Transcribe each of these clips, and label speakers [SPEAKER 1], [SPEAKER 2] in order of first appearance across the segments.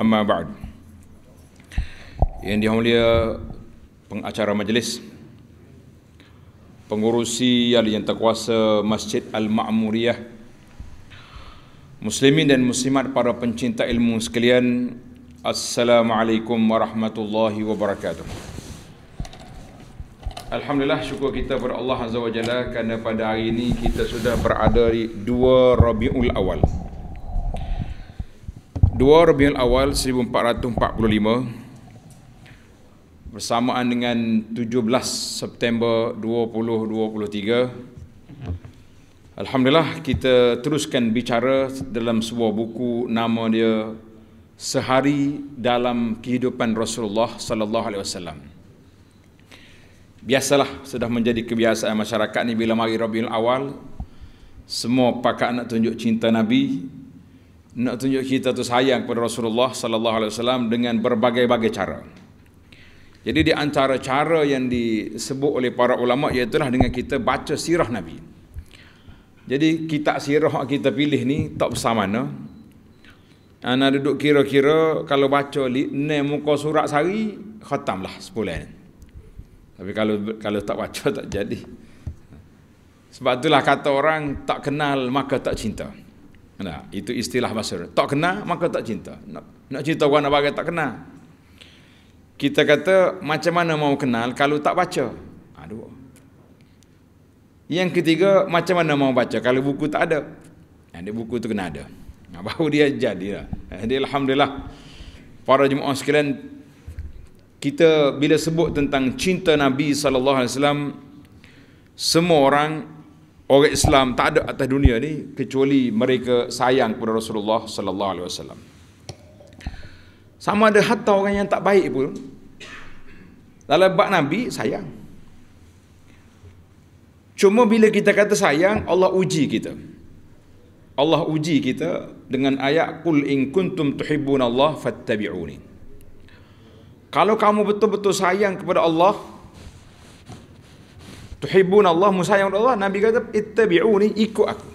[SPEAKER 1] Amma ba'd. Yang dihormati pengacara majlis pengurusi Yali yang terkuasa Masjid Al-Ma'muriyah Muslimin dan muslimat para pencinta ilmu sekalian Assalamualaikum warahmatullahi wabarakatuh Alhamdulillah syukur kita kepada Allah Azza wa Jalla kerana pada hari ini kita sudah berada di 2 Rabiul Awal 2 Rabiul Awal 1445 bersamaan dengan 17 September 2023 Alhamdulillah kita teruskan bicara dalam sebuah buku nama dia Sehari dalam kehidupan Rasulullah sallallahu alaihi wasallam. Biasalah sudah menjadi kebiasaan masyarakat ni bila mari Rabiul Awal semua pakat nak tunjuk cinta Nabi, nak tunjuk kita tu sayang kepada Rasulullah sallallahu alaihi wasallam dengan berbagai-bagai cara. Jadi di antara cara yang disebut oleh para ulama iaitu dengan kita baca sirah Nabi. Jadi kitab sirah kita pilih ni tak besar mana. Ana duduk kira-kira kalau baca li, ne muka surat sehari khatamlah sebulan. Tapi kalau kalau tak baca tak jadi. Sebab itulah kata orang tak kenal maka tak cinta. Nah, itu istilah masyur. Tak kena, maka tak cinta. Nak, nak cinta orang nak bagai, tak kena. Kita kata, macam mana mau kenal kalau tak baca? Aduh. Ah, Yang ketiga, macam mana mau baca kalau buku tak ada? Ada buku tu kena ada. Nah, baru dia jadi lah. Jadi eh, Alhamdulillah, para jemaah sekalian, kita bila sebut tentang cinta Nabi Sallallahu Alaihi Wasallam, semua orang orang Islam tak ada atas dunia ni kecuali mereka sayang kepada Rasulullah sallallahu alaihi wasallam. Sama ada hatta orang yang tak baik pun dalam bab nabi sayang. Cuma bila kita kata sayang, Allah uji kita. Allah uji kita dengan ayat kul in kuntum tuhibbunallaha fattabi'uni. Kalau kamu betul-betul sayang kepada Allah, Tuhibbun Allah, Musa yang Allah. Nabi kata, ittabi'uni, ikut aku.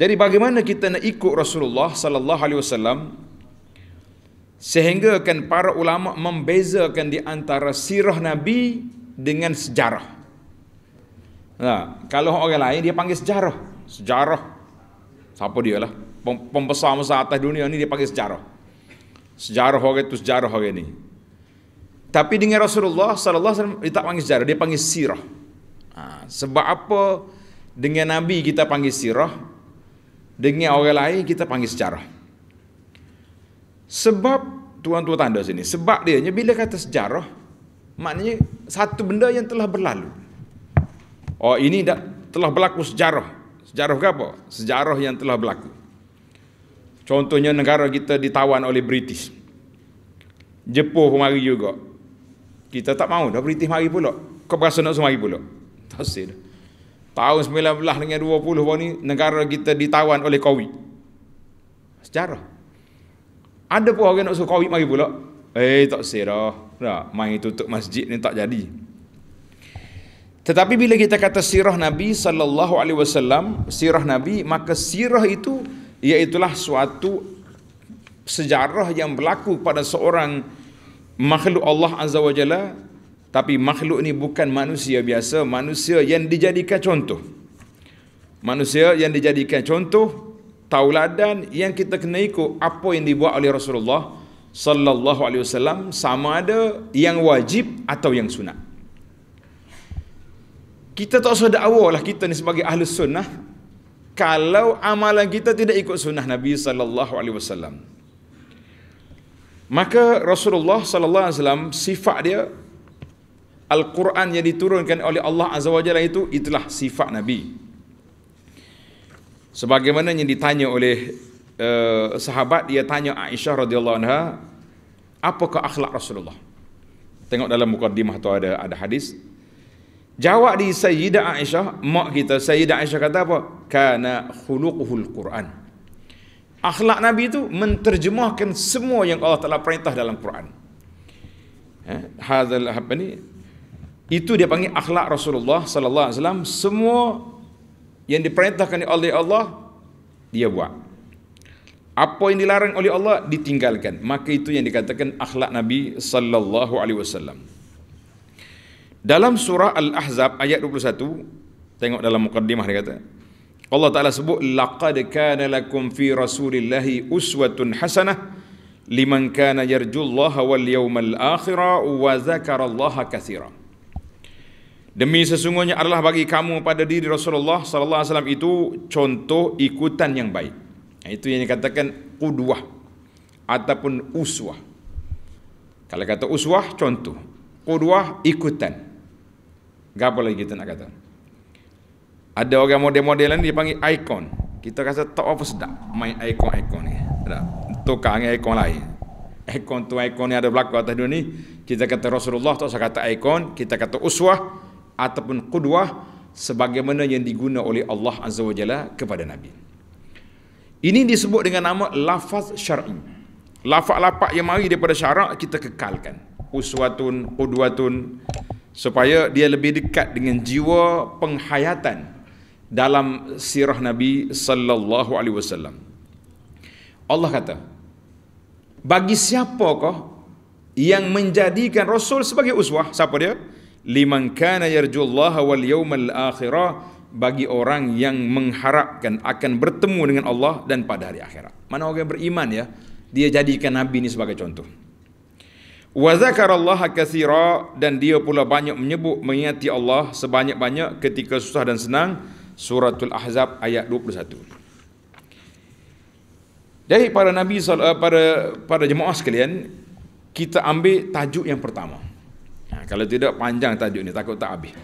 [SPEAKER 1] Jadi bagaimana kita nak ikut Rasulullah sallallahu alaihi wasallam sehingga kan para ulama membezakan di antara sirah nabi dengan sejarah. Nah, kalau orang lain dia panggil sejarah, sejarah. Siapa dia lah? Pembesar-besar atas dunia ni dia panggil sejarah. Sejarah orang itu sejarah orang ini. Tapi dengan Rasulullah sallallahu alaihi wasallam dia tak panggil sejarah, dia panggil sirah. Ha, sebab apa dengan Nabi kita panggil sirah, dengan orang lain kita panggil sejarah. Sebab tuan-tuan tanda sini, sebab dia nya bila kata sejarah, maknanya satu benda yang telah berlalu. Oh ini dah telah berlaku sejarah. Sejarah ke apa? Sejarah yang telah berlaku. Contohnya negara kita ditawan oleh British. Jepun pun mari juga. Kita tak mau, dah berintih mari pula. Kau berasa nak semari pula. Tak sih dah. Tahun 19 dengan 20 baru ni negara kita ditawan oleh Covid. Sejarah. Ada pun orang nak suruh Covid mari pula. Eh tak sirah. dah. main tutup masjid ni tak jadi. Tetapi bila kita kata sirah Nabi sallallahu alaihi wasallam, sirah Nabi, maka sirah itu iaitulah suatu sejarah yang berlaku pada seorang makhluk Allah Azza wa Jalla tapi makhluk ni bukan manusia biasa manusia yang dijadikan contoh manusia yang dijadikan contoh tauladan yang kita kena ikut apa yang dibuat oleh Rasulullah sallallahu alaihi wasallam sama ada yang wajib atau yang sunat kita tak usah dakwalah kita ni sebagai ahli sunnah kalau amalan kita tidak ikut sunnah Nabi sallallahu alaihi wasallam Maka Rasulullah sallallahu alaihi wasallam sifat dia Al-Quran yang diturunkan oleh Allah Azza wa Jalla itu itulah sifat nabi. Sebagaimana yang ditanya oleh uh, sahabat dia tanya Aisyah radhiyallahu anha apakah akhlak Rasulullah? Tengok dalam mukadimah tu ada ada hadis. Jawab di Sayyidah Aisyah, mak kita Sayyidah Aisyah kata apa? Kana khuluquhul Quran. Akhlak Nabi itu menterjemahkan semua yang Allah Ta'ala perintah dalam Quran. Eh, Hazal apa ni? Itu dia panggil akhlak Rasulullah sallallahu alaihi wasallam semua yang diperintahkan oleh Allah dia buat. Apa yang dilarang oleh Allah ditinggalkan. Maka itu yang dikatakan akhlak Nabi sallallahu alaihi wasallam. Dalam surah Al-Ahzab ayat 21 tengok dalam mukadimah dia kata Allah Ta'ala sebut laqad kana lakum fi rasulillahi uswatun hasanah liman kana yarjullaha wal yawmal akhira wa zakara Allah katsiran Demi sesungguhnya adalah bagi kamu pada diri Rasulullah sallallahu alaihi wasallam itu contoh ikutan yang baik. Itu yang dikatakan qudwah ataupun uswah. Kalau kata uswah contoh, qudwah ikutan. Gapo lagi kita nak kata? Ada orang model-model ni dia panggil ikon. Kita rasa tak apa sedap main ikon-ikon ni. Tak. Tukar dengan ikon lain. Ikon tu ikon ni ada berlaku atas dunia ni. Kita kata Rasulullah tak usah kata ikon. Kita kata uswah ataupun kudwah. Sebagaimana yang diguna oleh Allah Azza wa Jalla kepada Nabi. Ini disebut dengan nama lafaz syar'i. Lafaz-lafaz yang mari daripada syarak kita kekalkan. Uswatun, kudwatun supaya dia lebih dekat dengan jiwa penghayatan dalam sirah Nabi sallallahu alaihi wasallam. Allah kata, bagi siapakah yang menjadikan rasul sebagai uswah? Siapa dia? Liman kana yarjullaha wal yawmal akhirah bagi orang yang mengharapkan akan bertemu dengan Allah dan pada hari akhirat. Mana orang yang beriman ya, dia jadikan nabi ini sebagai contoh. Wa zakarallaha katsira dan dia pula banyak menyebut mengingati Allah sebanyak-banyak ketika susah dan senang Suratul Ahzab ayat 21. Jadi para nabi eh, para para jemaah sekalian, kita ambil tajuk yang pertama. Ha, kalau tidak panjang tajuk ni takut tak habis.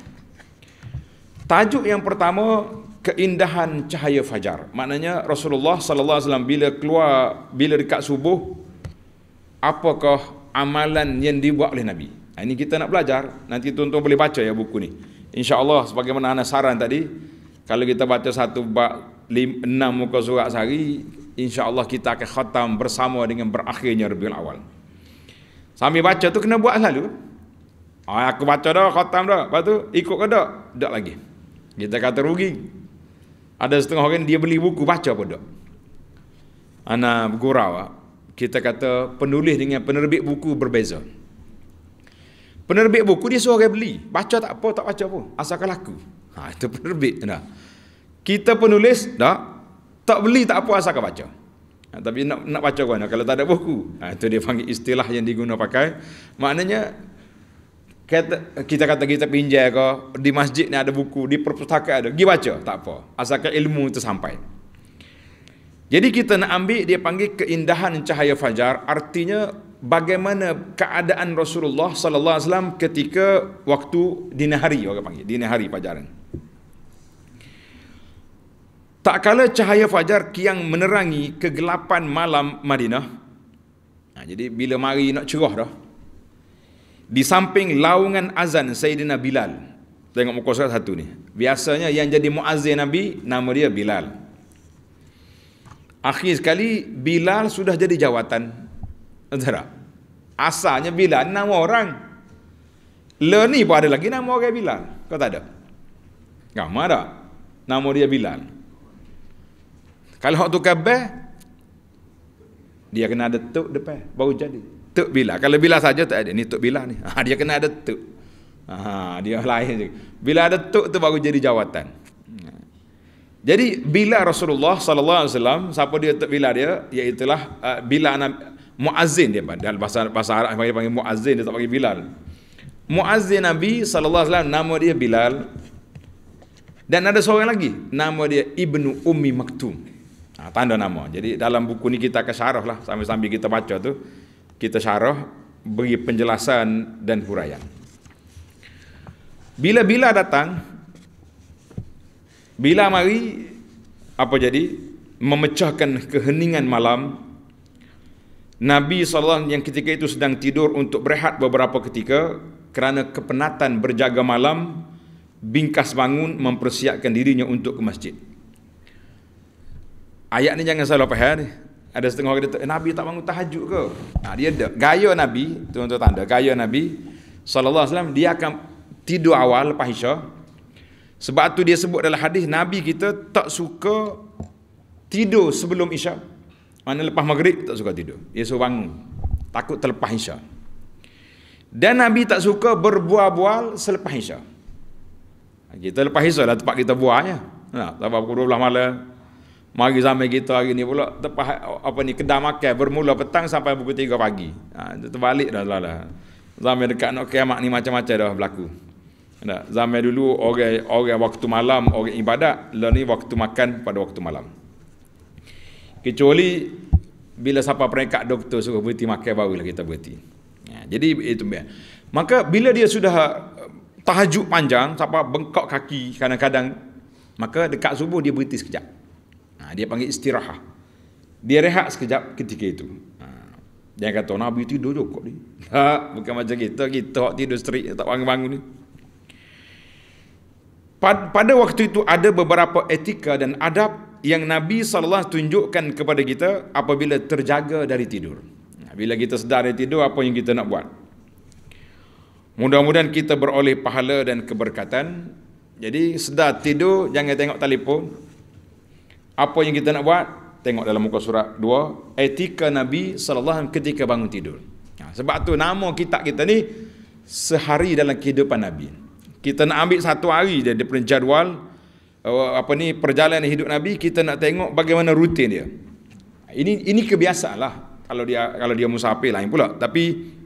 [SPEAKER 1] Tajuk yang pertama keindahan cahaya fajar. Maknanya Rasulullah sallallahu alaihi wasallam bila keluar bila dekat subuh apakah amalan yang dibuat oleh Nabi? Ha, ini kita nak belajar. Nanti tuan-tuan boleh baca ya buku ni. InsyaAllah sebagaimana Ana saran tadi, kalau kita baca satu bab enam muka surat sehari, insya-Allah kita akan khatam bersama dengan berakhirnya Rabiul Awal. Sambil baca tu kena buat selalu. Ah, aku baca dah, khatam dah. Lepas tu, ikut ke tak? Tak lagi. Kita kata rugi. Ada setengah orang dia beli buku, baca pun tak. Anak bergurau. Ah. Kita kata penulis dengan penerbit buku berbeza. Penerbit buku dia suruh beli. Baca tak apa, tak baca pun. Asalkan laku. Ha, itu penerbit. Dah. Kita penulis, dah. Tak beli, tak apa akan baca. Ha, tapi nak, nak baca mana kalau tak ada buku? Ha, itu dia panggil istilah yang diguna pakai. Maknanya, kita, kita kata kita pinjai ke, di masjid ni ada buku, di perpustakaan ada. Pergi baca, tak apa. Asalkan ilmu itu sampai. Jadi kita nak ambil, dia panggil keindahan cahaya fajar. Artinya, bagaimana keadaan Rasulullah sallallahu alaihi wasallam ketika waktu dini hari orang panggil dini hari fajaran tak kala cahaya fajar kiang menerangi kegelapan malam Madinah. Ha, jadi bila mari nak cerah dah. Di samping laungan azan Sayyidina Bilal. Tengok muka surat satu ni. Biasanya yang jadi muazzin Nabi, nama dia Bilal. Akhir sekali, Bilal sudah jadi jawatan. Zara. Asalnya Bilal nama orang. Le ni pun ada lagi nama orang Bilal. Kau tak ada? Gak marah. Nama dia Bilal. Kalau hak tu kabar dia kena ada tuk depan baru jadi. Tuk bila? Kalau bila saja tak ada. Ni tuk bila ni. Ha, dia kena ada tuk. Ha, dia lain je. Bila ada tuk tu baru jadi jawatan. Jadi bila Rasulullah sallallahu alaihi wasallam siapa dia tuk bila dia iaitu lah uh, bila anak muazzin dia dalam bahasa bahasa Arab panggil panggil muazzin dia tak panggil bilal. Muazzin Nabi sallallahu alaihi wasallam nama dia Bilal. Dan ada seorang lagi nama dia Ibnu Ummi Maktum. Nah, ha, tanda nama. Jadi dalam buku ni kita ke syarah lah sambil-sambil kita baca tu kita syarah beri penjelasan dan huraian. Bila-bila datang bila mari apa jadi memecahkan keheningan malam Nabi SAW yang ketika itu sedang tidur untuk berehat beberapa ketika kerana kepenatan berjaga malam bingkas bangun mempersiapkan dirinya untuk ke masjid. Ayat ni jangan salah faham ni. Ada setengah orang kata, eh, Nabi tak bangun tahajud ke? Nah, ha, dia ada. Gaya Nabi, tuan-tuan tanda, gaya Nabi, wasallam. dia akan tidur awal lepas isya. Sebab tu dia sebut dalam hadis, Nabi kita tak suka tidur sebelum isya. Mana lepas maghrib, tak suka tidur. Dia suruh bangun. Takut terlepas isya. Dan Nabi tak suka berbual-bual selepas isya. Ha, kita lepas isya lah tempat kita buahnya. Nah, tak apa 12 malam, Mari zaman kita hari ni pula tepah, apa ni kedai makan bermula petang sampai pukul 3 pagi. Ha, itu terbalik dah lah, lah. Zaman dekat nak kiamat ni macam-macam dah berlaku. Tak? Zaman dulu orang orang waktu malam orang ibadat, lah ni waktu makan pada waktu malam. Kecuali bila siapa peringkat doktor suruh berhenti makan barulah kita berhenti. Ya, jadi itu Maka bila dia sudah eh, tahajud panjang, siapa bengkok kaki kadang-kadang, maka dekat subuh dia berhenti sekejap. Ah, dia panggil istirahat. Dia rehat sekejap ketika itu. Ah, ha, dia kata Nabi tidur juga ni. Tak, bukan macam kita. Kita tidur serik tak bangun-bangun ni. Pada waktu itu ada beberapa etika dan adab yang Nabi SAW tunjukkan kepada kita apabila terjaga dari tidur. Bila kita sedar dari tidur, apa yang kita nak buat? Mudah-mudahan kita beroleh pahala dan keberkatan. Jadi sedar tidur, jangan tengok telefon. Apa yang kita nak buat? Tengok dalam muka surat 2, etika Nabi saw ketika bangun tidur. Ha, sebab tu nama kitab kita ni sehari dalam kehidupan Nabi. Kita nak ambil satu hari daripada jadual uh, apa ni perjalanan hidup Nabi, kita nak tengok bagaimana rutin dia. Ini ini kebiasaanlah kalau dia kalau dia musafir lain pula, tapi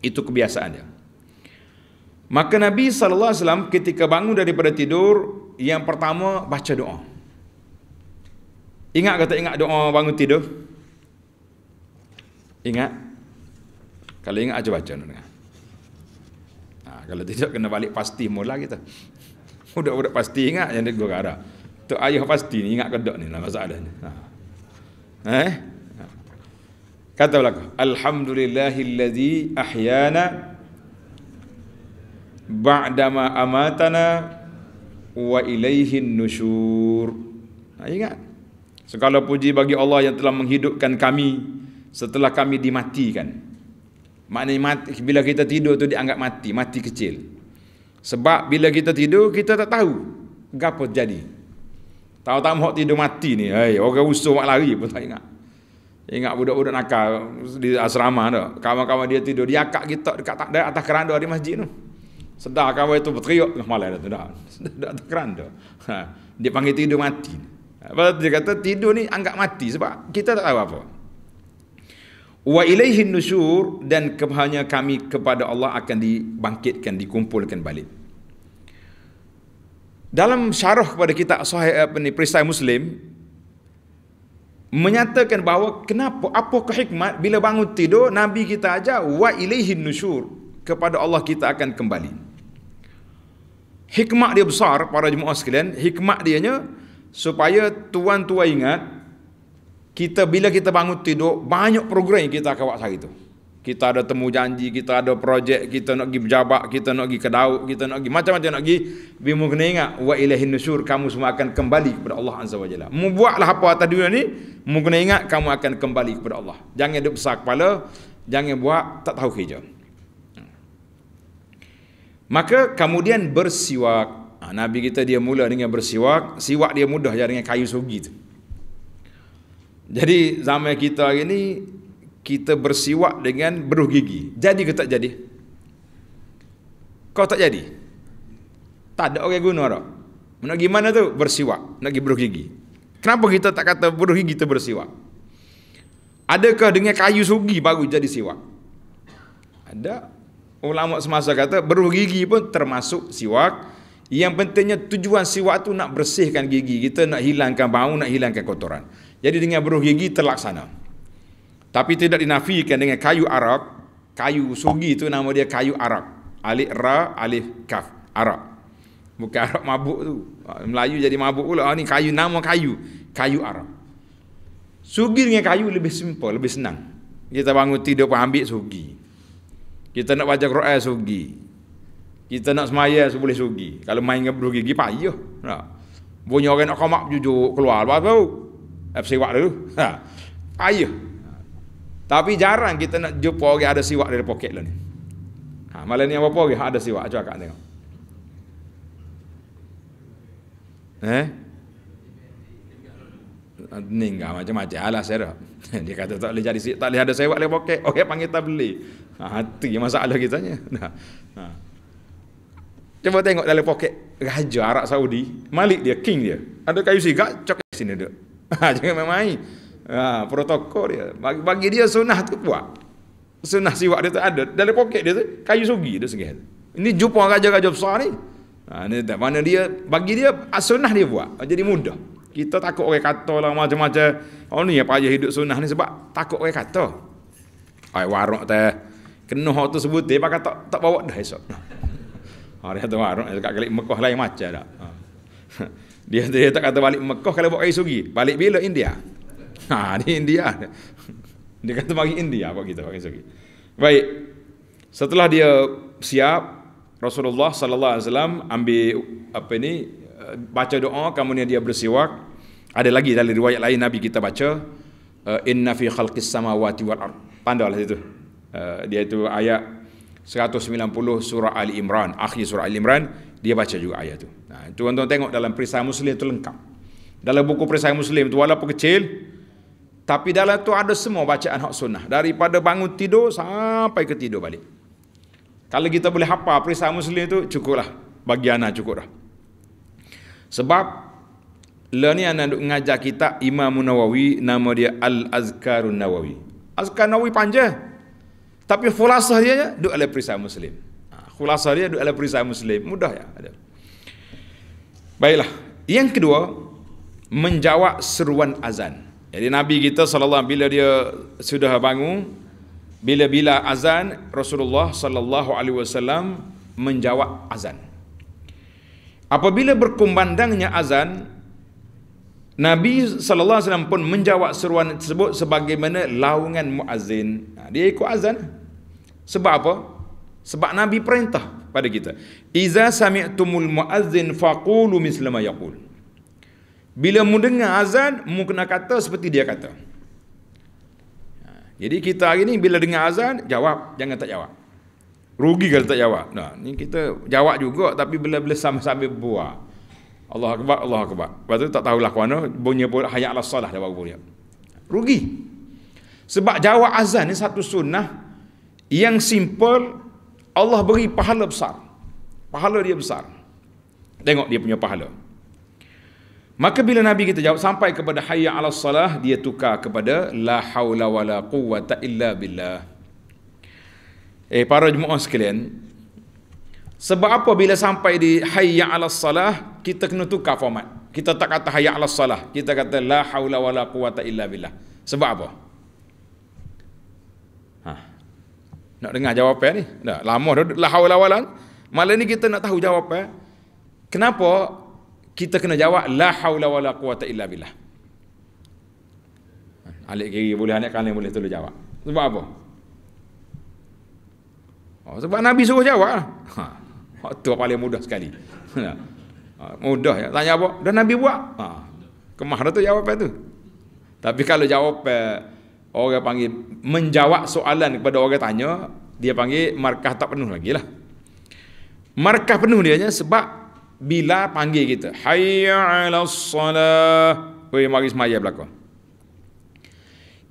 [SPEAKER 1] itu kebiasaan dia. Maka Nabi saw ketika bangun daripada tidur, yang pertama baca doa. Ingat kata ingat doa bangun tidur? Ingat? Kalau ingat aja baca nak dengar. Ha, kalau tidak kena balik pasti mula kita. Budak-budak pasti ingat yang dia gara. Tok ayah pasti ni ingat kedok ni lah masalahnya. Ha. Eh? Ha. Kata belaka, alhamdulillahillazi ahyana ba'dama amatana wa ilaihin nusyur. Ha, ingat? Segala puji bagi Allah yang telah menghidupkan kami setelah kami dimatikan. Maknanya mati, bila kita tidur tu dianggap mati, mati kecil. Sebab bila kita tidur, kita tak tahu apa jadi. Tahu-tahu mahu tidur mati ni. Hey, orang usuh mak lari pun tak ingat. Ingat budak-budak nakal di asrama tu. Kawan-kawan dia tidur, dia akak kita dekat tak atas keranda di masjid tu. Sedar kawan itu berteriak tengah malam tu dah. Sedar atas keranda. Ha, dia panggil tidur mati. Ni. Apa dia kata tidur ni anggap mati sebab kita tak tahu apa. Wa ilaihin nusyur dan kebahanya kami kepada Allah akan dibangkitkan, dikumpulkan balik. Dalam syarah kepada kita sahih eh, apa ni peristiwa Muslim menyatakan bahawa kenapa apa kehikmat bila bangun tidur nabi kita ajar wa ilaihin nusyur kepada Allah kita akan kembali. Hikmah dia besar para jemaah sekalian, hikmah dia nya supaya tuan-tuan ingat kita bila kita bangun tidur banyak program yang kita akan buat hari itu kita ada temu janji kita ada projek kita nak pergi berjabat kita nak pergi ke daud kita nak pergi macam-macam nak pergi bimu kena ingat wa ilahin nusyur kamu semua akan kembali kepada Allah azza wajalla mu buatlah apa atas dunia ni mu kena ingat kamu akan kembali kepada Allah jangan ada besar kepala jangan buat tak tahu kerja maka kemudian bersiwak Nabi kita dia mula dengan bersiwak, siwak dia mudah je dengan kayu sugi tu. Jadi zaman kita hari ni kita bersiwak dengan beruh gigi. Jadi ke tak jadi? Kau tak jadi. Tak ada orang guna dak. Nak gimana tu bersiwak, nak pergi beruh gigi. Kenapa kita tak kata beruh gigi tu bersiwak? Adakah dengan kayu sugi baru jadi siwak? Ada ulama semasa kata beruh gigi pun termasuk siwak. Yang pentingnya tujuan siwak tu nak bersihkan gigi kita, nak hilangkan bau, nak hilangkan kotoran. Jadi dengan beruh gigi terlaksana. Tapi tidak dinafikan dengan kayu arak, kayu sugi tu nama dia kayu arak. Alif ra alif kaf arak. Bukan arak mabuk tu. Ah, Melayu jadi mabuk pula. Ini ah, kayu nama kayu, kayu arak. Sugi dengan kayu lebih simple, lebih senang. Kita bangun tidur pun ambil sugi. Kita nak baca Quran sugi. Kita nak semaya boleh sugi. Kalau main dengan berugi gigi payah. Nah. Ha. Bunyi orang nak komak jujur keluar apa tahu. Eh siwak dulu. Ha. Payah. Tapi jarang kita nak jumpa orang ada siwak dari poket lah ni. Ha, malam ni apa-apa orang ada siwak. Cuba kat tengok. Eh? Ni enggak macam-macam. Alah saya Dia kata tak boleh jadi Tak boleh ada siwak dari poket. Orang panggil tak beli. Ha, itu masalah kita ni. ha. ha. Cuba tengok dalam poket Raja Arab Saudi Malik dia, king dia Ada kayu sigak, cok sini duduk ha, Jangan main-main ha, Protokol dia bagi, bagi dia sunnah tu buat Sunnah siwak dia tu ada Dalam poket dia tu, kayu sugi dia segi Ini jumpa raja-raja besar ni ha, ini, mana dia Bagi dia, ah, sunnah dia buat ah, Jadi mudah kita takut orang kata lah macam-macam oh ni apa aja hidup sunnah ni sebab takut orang kata ai warung teh kena hok tu sebut dia pakai tak tak bawa dah esok Ha, dia kata Maron, dia kat Mekah lain macam tak. Ha. Dia, dia tak kata balik Mekah kalau buat kaya sugi. Balik bila India? Ha, di India. Dia kata bagi India buat kita buat kaya sugi. Baik. Setelah dia siap, Rasulullah sallallahu alaihi wasallam ambil apa ni eh, baca doa kemudian dia bersiwak. Ada lagi dari riwayat lain Nabi kita baca eh, inna fi khalqis samawati wal ard. Pandalah situ. Uh, dia itu ayat 190 surah Ali Imran, akhir surah Ali Imran, dia baca juga ayat tu. Nah, ha, tuan-tuan tengok dalam perisai Muslim tu lengkap. Dalam buku perisai Muslim tu walaupun kecil, tapi dalam tu ada semua bacaan hak sunnah. Daripada bangun tidur sampai ke tidur balik. Kalau kita boleh hafal perisai Muslim tu, cukuplah. Bagi anak cukup dah. Sebab, le ni anak duk ngajar kita Imam Nawawi, nama dia Al-Azkarun Nawawi. Azkar Nawawi panjang. Tapi khulasah dia duduk dalam perisai Muslim. Ha, khulasah dia duduk dalam perisai Muslim. Mudah ya. Baiklah. Yang kedua, menjawab seruan azan. Jadi Nabi kita sallallahu bila dia sudah bangun, bila-bila azan Rasulullah sallallahu alaihi wasallam menjawab azan. Apabila berkumandangnya azan, Nabi sallallahu alaihi wasallam pun menjawab seruan tersebut sebagaimana laungan muazin. Ha, dia ikut azan. Sebab apa? Sebab Nabi perintah pada kita. Iza sami'tumul muazzin faqulu misla ma yaqul. Bila mu dengar azan, mu kena kata seperti dia kata. Ha, jadi kita hari ni bila dengar azan, jawab, jangan tak jawab. Rugi kalau tak jawab. Nah, ni kita jawab juga tapi bila-bila sambil-sambil buat. Allah akbar, Allah akbar. Lepas tu tak tahulah ke mana, bunyi pun hayat lah salah jawab bunyi. Rugi. Sebab jawab azan ni satu sunnah yang simple, Allah beri pahala besar. Pahala dia besar. Tengok dia punya pahala. Maka bila Nabi kita jawab sampai kepada hayya ala salah dia tukar kepada la haula wala quwwata illa billah. Eh para jemaah sekalian, sebab apa bila sampai di hayya ala salah, kita kena tukar format. Kita tak kata hayya ala salah. Kita kata la hawla wa la quwata illa billah. Sebab apa? Ha. Nak dengar jawapan ni? Dah, lama dah. La hawla wa la. Malam ni kita nak tahu jawapan. Kenapa kita kena jawab la hawla wa la quwata illa billah? Alik kiri boleh, alik kanan boleh tolong jawab. Sebab apa? Oh, sebab Nabi suruh jawab. Lah. Ha. Waktu paling mudah sekali. Ha. Ha, mudah ya. Tanya apa? Dan Nabi buat. Ha. Kemah tu jawab apa tu? Tapi kalau jawab eh, orang panggil menjawab soalan kepada orang tanya, dia panggil markah tak penuh lagi lah. Markah penuh dia hanya sebab bila panggil kita. Hayya ala salah. Weh, mari semaya belakang.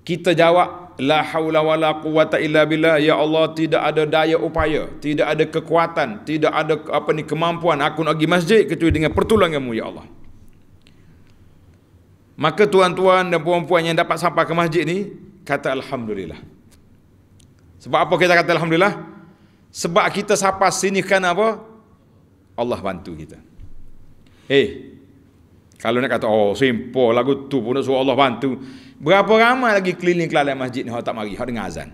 [SPEAKER 1] Kita jawab La haula wala quwata illa billah ya Allah tidak ada daya upaya tidak ada kekuatan tidak ada apa ni kemampuan aku nak pergi masjid kecuali dengan pertolonganmu ya Allah Maka tuan-tuan dan puan-puan yang dapat sampai ke masjid ni kata alhamdulillah Sebab apa kita kata alhamdulillah sebab kita sampai sini kerana apa Allah bantu kita Eh hey, kalau nak kata, oh simpul lagu tu pun suruh Allah bantu. Berapa ramai lagi keliling kelalai masjid ni, orang tak mari, orang dengar azan.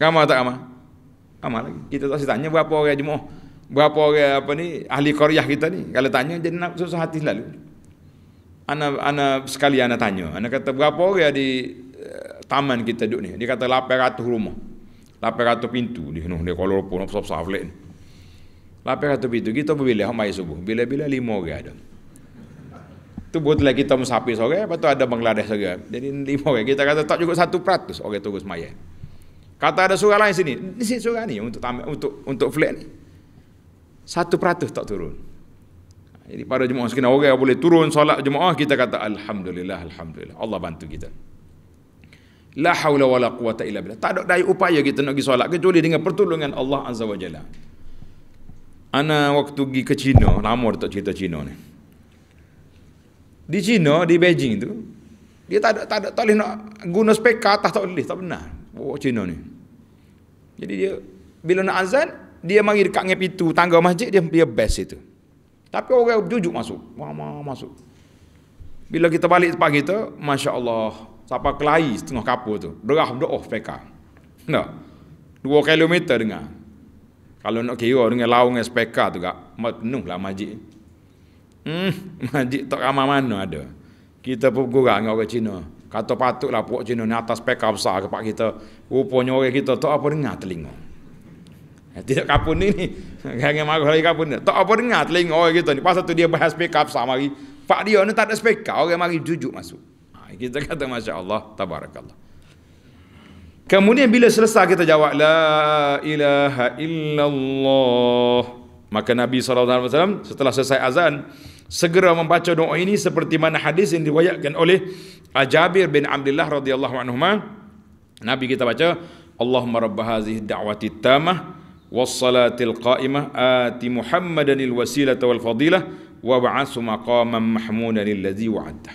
[SPEAKER 1] Ramai tak ramai? Ramai lagi. Kita tak tanya berapa orang jemaah, berapa orang apa ni, ahli koryah kita ni. Kalau tanya, jadi nak susah hati selalu. Ana, ana sekali ana tanya, ana kata berapa orang di uh, taman kita duduk ni? Dia kata 800 rumah. 800 pintu. Dia, nuh, dia kalau pun, apa-apa, apa-apa, Lapan ratus pintu kita memilih hamai subuh. Bila-bila lima orang ada. Tu buat lagi kita musafir okay? lepas tu ada Bangladesh sore. Jadi lima orang. Kita kata tak cukup satu peratus orang tunggu semaya. Kata ada surah lain sini. Ini sini surah ni untuk untuk untuk flat ni. Satu peratus tak turun. Jadi pada jemaah sekena orang boleh turun solat jemaah, kita kata Alhamdulillah, Alhamdulillah. Allah bantu kita. La hawla wa la quwata illa billah. Tak ada daya upaya kita nak pergi solat kecuali dengan pertolongan Allah Azza wa Jalla. Ana waktu pergi ke China, lama dia tak cerita China ni. Di China, di Beijing tu, dia tak ada, tak ada, tak boleh nak guna speka atas tak boleh, tak benar. Bawa oh, China ni. Jadi dia, bila nak azan, dia mari dekat dengan pintu tangga masjid, dia, dia best itu. Tapi orang jujuk masuk, mama masuk. Bila kita balik tempat tu, Masya Allah, siapa kelahi setengah kapur tu, berah berdoa speka. Tak? Dua kilometer dengar. Kalau nak kira dengan laung dengan speka tu gak, penuh lah masjid. Hmm, masjid tak ramai mana ada. Kita pun gurau dengan orang Cina. Kata patutlah puak Cina ni atas speka besar ke pak kita. Rupanya orang kita tak apa dengar telinga. Eh, tidak kapun ni ni. Jangan marah lagi kapun ni. Tak apa dengar telinga orang kita ni. Pasal tu dia bahas speka besar mari. Pak dia ni tak ada speka. Orang mari jujuk masuk. Ha, kita kata Masya Allah. Tabarakallah. Kemudian bila selesai kita jawab La ilaha illallah Maka Nabi SAW setelah selesai azan Segera membaca doa ini Seperti mana hadis yang diwayatkan oleh Ajabir ah, bin Abdullah radhiyallahu anhu Nabi kita baca Allahumma rabbah hazih da'wati tamah salatil qa'imah Ati muhammadanil wasilata wal fadilah Wa ba'asu maqaman mahmudanil ladhi wa'adda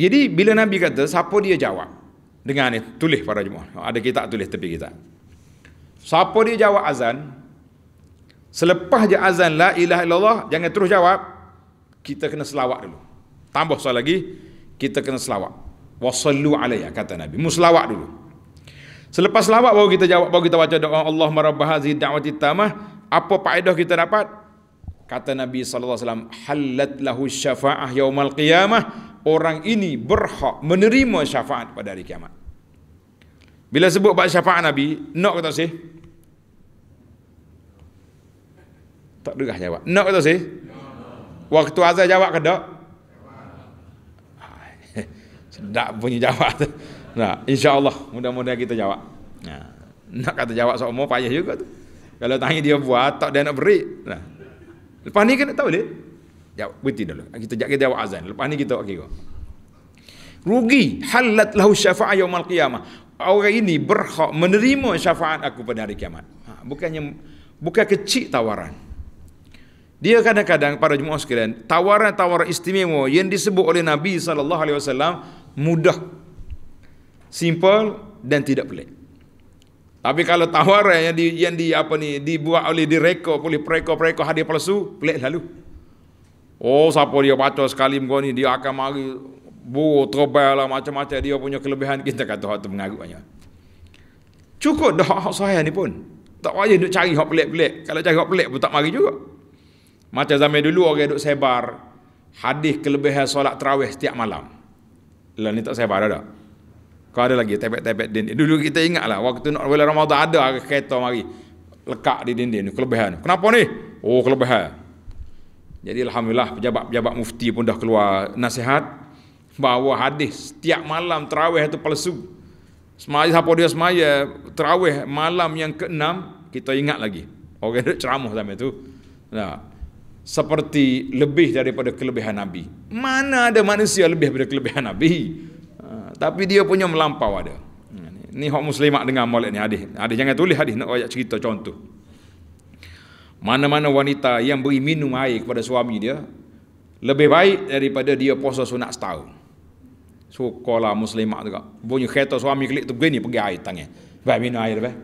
[SPEAKER 1] Jadi bila Nabi kata Siapa dia jawab Dengar ni, tulis para jemaah. Ada kita tulis tepi kita. Siapa dia jawab azan? Selepas je azan la ilaha illallah, jangan terus jawab. Kita kena selawat dulu. Tambah soal lagi, kita kena selawat. Wasallu alaiya, kata Nabi. Muslawat dulu. Selepas selawat baru kita jawab, baru kita baca doa Allah rabbah hadzihi da'wati tamah. Apa faedah kita dapat? Kata Nabi sallallahu alaihi wasallam, "Hallat lahu syafa'ah yaumal qiyamah." orang ini berhak menerima syafaat pada hari kiamat. Bila sebut bab syafaat Nabi, nak kata sih? Tak derah jawab. Nak kata sih? Waktu azan jawab ke tak? Sedap punya jawab tu. Nah, insya-Allah mudah-mudahan kita jawab. Nah, nak kata jawab sok payah juga tu. Kalau tanya dia buat, tak dia nak beri. Nah. Lepas ni kena tahu dia. Jawab, berhenti dulu. Kita jaga jawab azan. Lepas ni kita okey. Rugi halat lahu syafa'ah yaumul qiyamah. Orang ini berhak menerima syafaat aku pada hari kiamat. Ha, bukannya bukan kecil tawaran. Dia kadang-kadang para jemaah sekalian, tawaran-tawaran istimewa yang disebut oleh Nabi sallallahu alaihi wasallam mudah, simple dan tidak pelik. Tapi kalau tawaran yang di yang di apa ni dibuat oleh direka oleh pereka-pereka hadiah palsu, pelik lalu. Oh siapa dia baca sekali muka ni dia akan mari buru terbal lah macam-macam dia punya kelebihan kita kata hak tu mengarut banyak. Cukup dah hak sahih ni pun. Tak payah duk cari hak pelik-pelik. Kalau cari hak pelik pun tak mari juga. Macam zaman dulu orang duk sebar hadis kelebihan solat tarawih setiap malam. Lah ni tak sebar dah dah. Kau ada lagi tepek-tepek dinding. Dulu kita ingat lah waktu nak bulan Ramadan ada kereta mari lekak di dinding ni kelebihan. Kenapa ni? Oh kelebihan. Jadi Alhamdulillah pejabat-pejabat mufti pun dah keluar nasihat bahawa hadis setiap malam terawih itu palsu. Semaya siapa dia semaya terawih malam yang ke-6 kita ingat lagi. Orang okay, ceramah sama itu. Nah, seperti lebih daripada kelebihan Nabi. Mana ada manusia lebih daripada kelebihan Nabi? Ha, tapi dia punya melampau ada. Ni hak muslimak dengan molek ni hadis. Hadis jangan tulis hadis nak ayat cerita contoh mana-mana wanita yang beri minum air kepada suami dia lebih baik daripada dia puasa sunat setahun sukalah muslimah juga bunyi kereta suami klik tu begini pergi air tangan baik minum air baik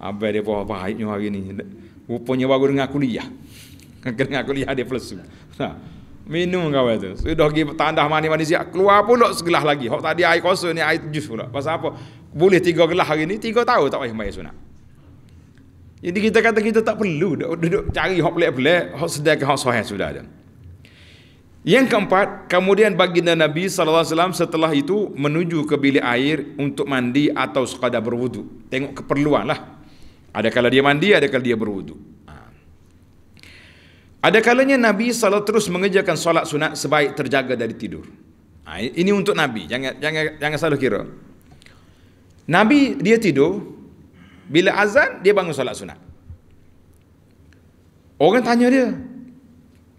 [SPEAKER 1] apa ha, dia puasa baiknya hari ni rupanya baru dengar kuliah dengar kuliah dia pelesu ha, minum kau itu sudah pergi tandah mani-mani siap keluar pulak segelah lagi Hok tadi air kosong ni air jus pula pasal apa boleh tiga gelas hari ni tiga tahun tak payah bayar sunat jadi kita kata kita tak perlu duduk cari hak pelik-pelik, hak sedar ke hak sahih sudah ada. Yang keempat, kemudian baginda Nabi SAW setelah itu menuju ke bilik air untuk mandi atau sekadar berwudu. Tengok keperluan lah. Adakala dia mandi, ada adakala dia berwudu. Ha. Ada kalanya Nabi SAW terus mengerjakan solat sunat sebaik terjaga dari tidur. Ha, ini untuk Nabi, jangan jangan jangan salah kira. Nabi dia tidur, bila azan, dia bangun solat sunat. Orang tanya dia,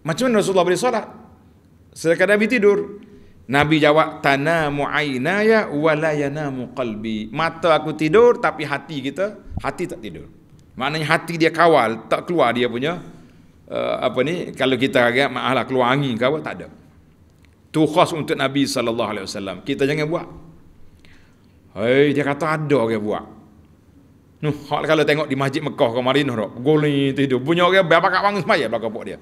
[SPEAKER 1] macam mana Rasulullah boleh solat? Sedangkan Nabi tidur. Nabi jawab, Tanamu aynaya walayanamu qalbi. Mata aku tidur, tapi hati kita, hati tak tidur. Maknanya hati dia kawal, tak keluar dia punya, uh, apa ni, kalau kita agak maaflah keluar angin ke apa, tak ada. Itu khas untuk Nabi SAW. Kita jangan buat. Hei, dia kata ada orang buat. Nuh, kalau tengok di Masjid Mekah kemarin, Marino dok, itu hidup. Punya orang berapa kak bangun semaya belakang pok dia.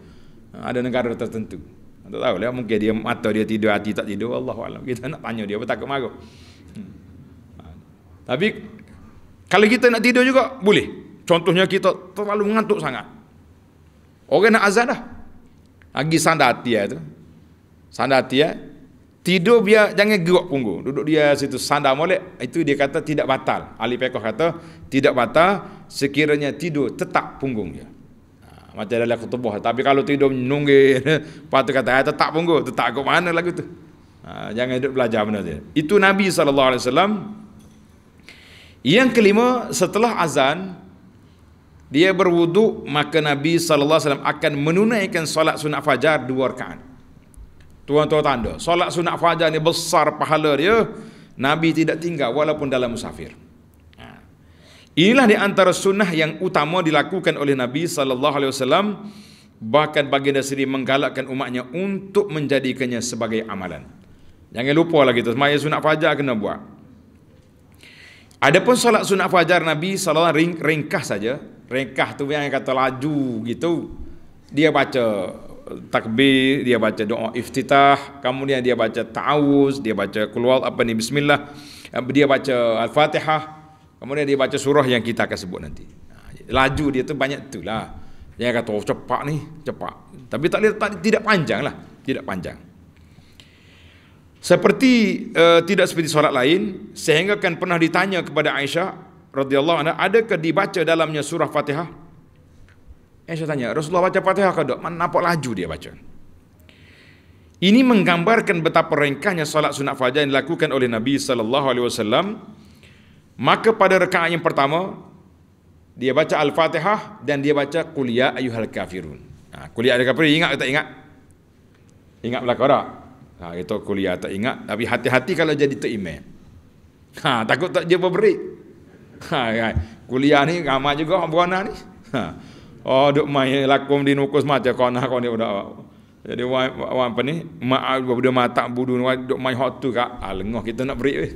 [SPEAKER 1] Ha, ada negara tertentu. Ha, tak tahu lah, mungkin dia atau dia tidur, hati tak tidur. Allah Allah. Kita nak tanya dia, apa takut marah. Hmm. Ha. Tapi kalau kita nak tidur juga boleh. Contohnya kita terlalu ngantuk sangat. Orang nak azan dah. Lagi sandar hati ya tu. Sandar hati ya. Tidur biar jangan gerak punggung. Duduk dia situ sandar molek. Itu dia kata tidak batal. Ali Pekoh kata tidak batal sekiranya tidur tetap punggungnya. Ha, macam dalam kutubah. Tapi kalau tidur nunggir. Lepas tu kata ah, tetap punggung. Tetap ke mana lagi tu. Ha, jangan duduk belajar benda tu. Itu Nabi SAW. Yang kelima setelah azan. Dia berwuduk maka Nabi SAW akan menunaikan solat sunat fajar dua rakaat. Tuan-tuan tanda, solat sunat fajar ni besar pahala dia. Nabi tidak tinggal walaupun dalam musafir. Ha. Inilah di antara sunnah yang utama dilakukan oleh Nabi sallallahu alaihi wasallam bahkan baginda sendiri menggalakkan umatnya untuk menjadikannya sebagai amalan. Jangan lupa lagi tu sembahyang sunat fajar kena buat. Adapun solat sunat fajar Nabi sallallahu ring, ringkas saja, ringkas tu yang kata laju gitu. Dia baca takbir, dia baca doa iftitah, kemudian dia baca ta'awuz, dia baca keluar apa ni bismillah, eh, dia baca al-fatihah, kemudian dia baca surah yang kita akan sebut nanti. Ha, laju dia tu banyak tu lah. Yang kata oh, cepat ni, cepat. Tapi tak, tak tidak panjang lah, tidak panjang. Seperti uh, tidak seperti solat lain, sehingga kan pernah ditanya kepada Aisyah Rasulullah anha, adakah dibaca dalamnya surah Fatihah? Eh saya tanya, Rasulullah baca Fatihah ke dok? Menapak laju dia baca. Ini menggambarkan betapa ringkasnya solat sunat fajar yang dilakukan oleh Nabi sallallahu alaihi wasallam. Maka pada rakaat yang pertama dia baca Al-Fatihah dan dia baca Qul ya ayyuhal kafirun. Ha, Qul ya ayyuhal kafirun ingat tak ingat? Ingat belaka dak? Ha itu Qul ya tak ingat tapi hati-hati kalau jadi tu imam. Ha takut tak dia berberit. Ha kan. Qul ya ni ramai juga orang beranak ni. Ha. Oh duk mai lakum di nukus macam kona kau ni udah. Jadi wah apa ni? Maaf budu mata budu ni duk mai hot tu kak. Ah, lengoh kita nak break. Eh.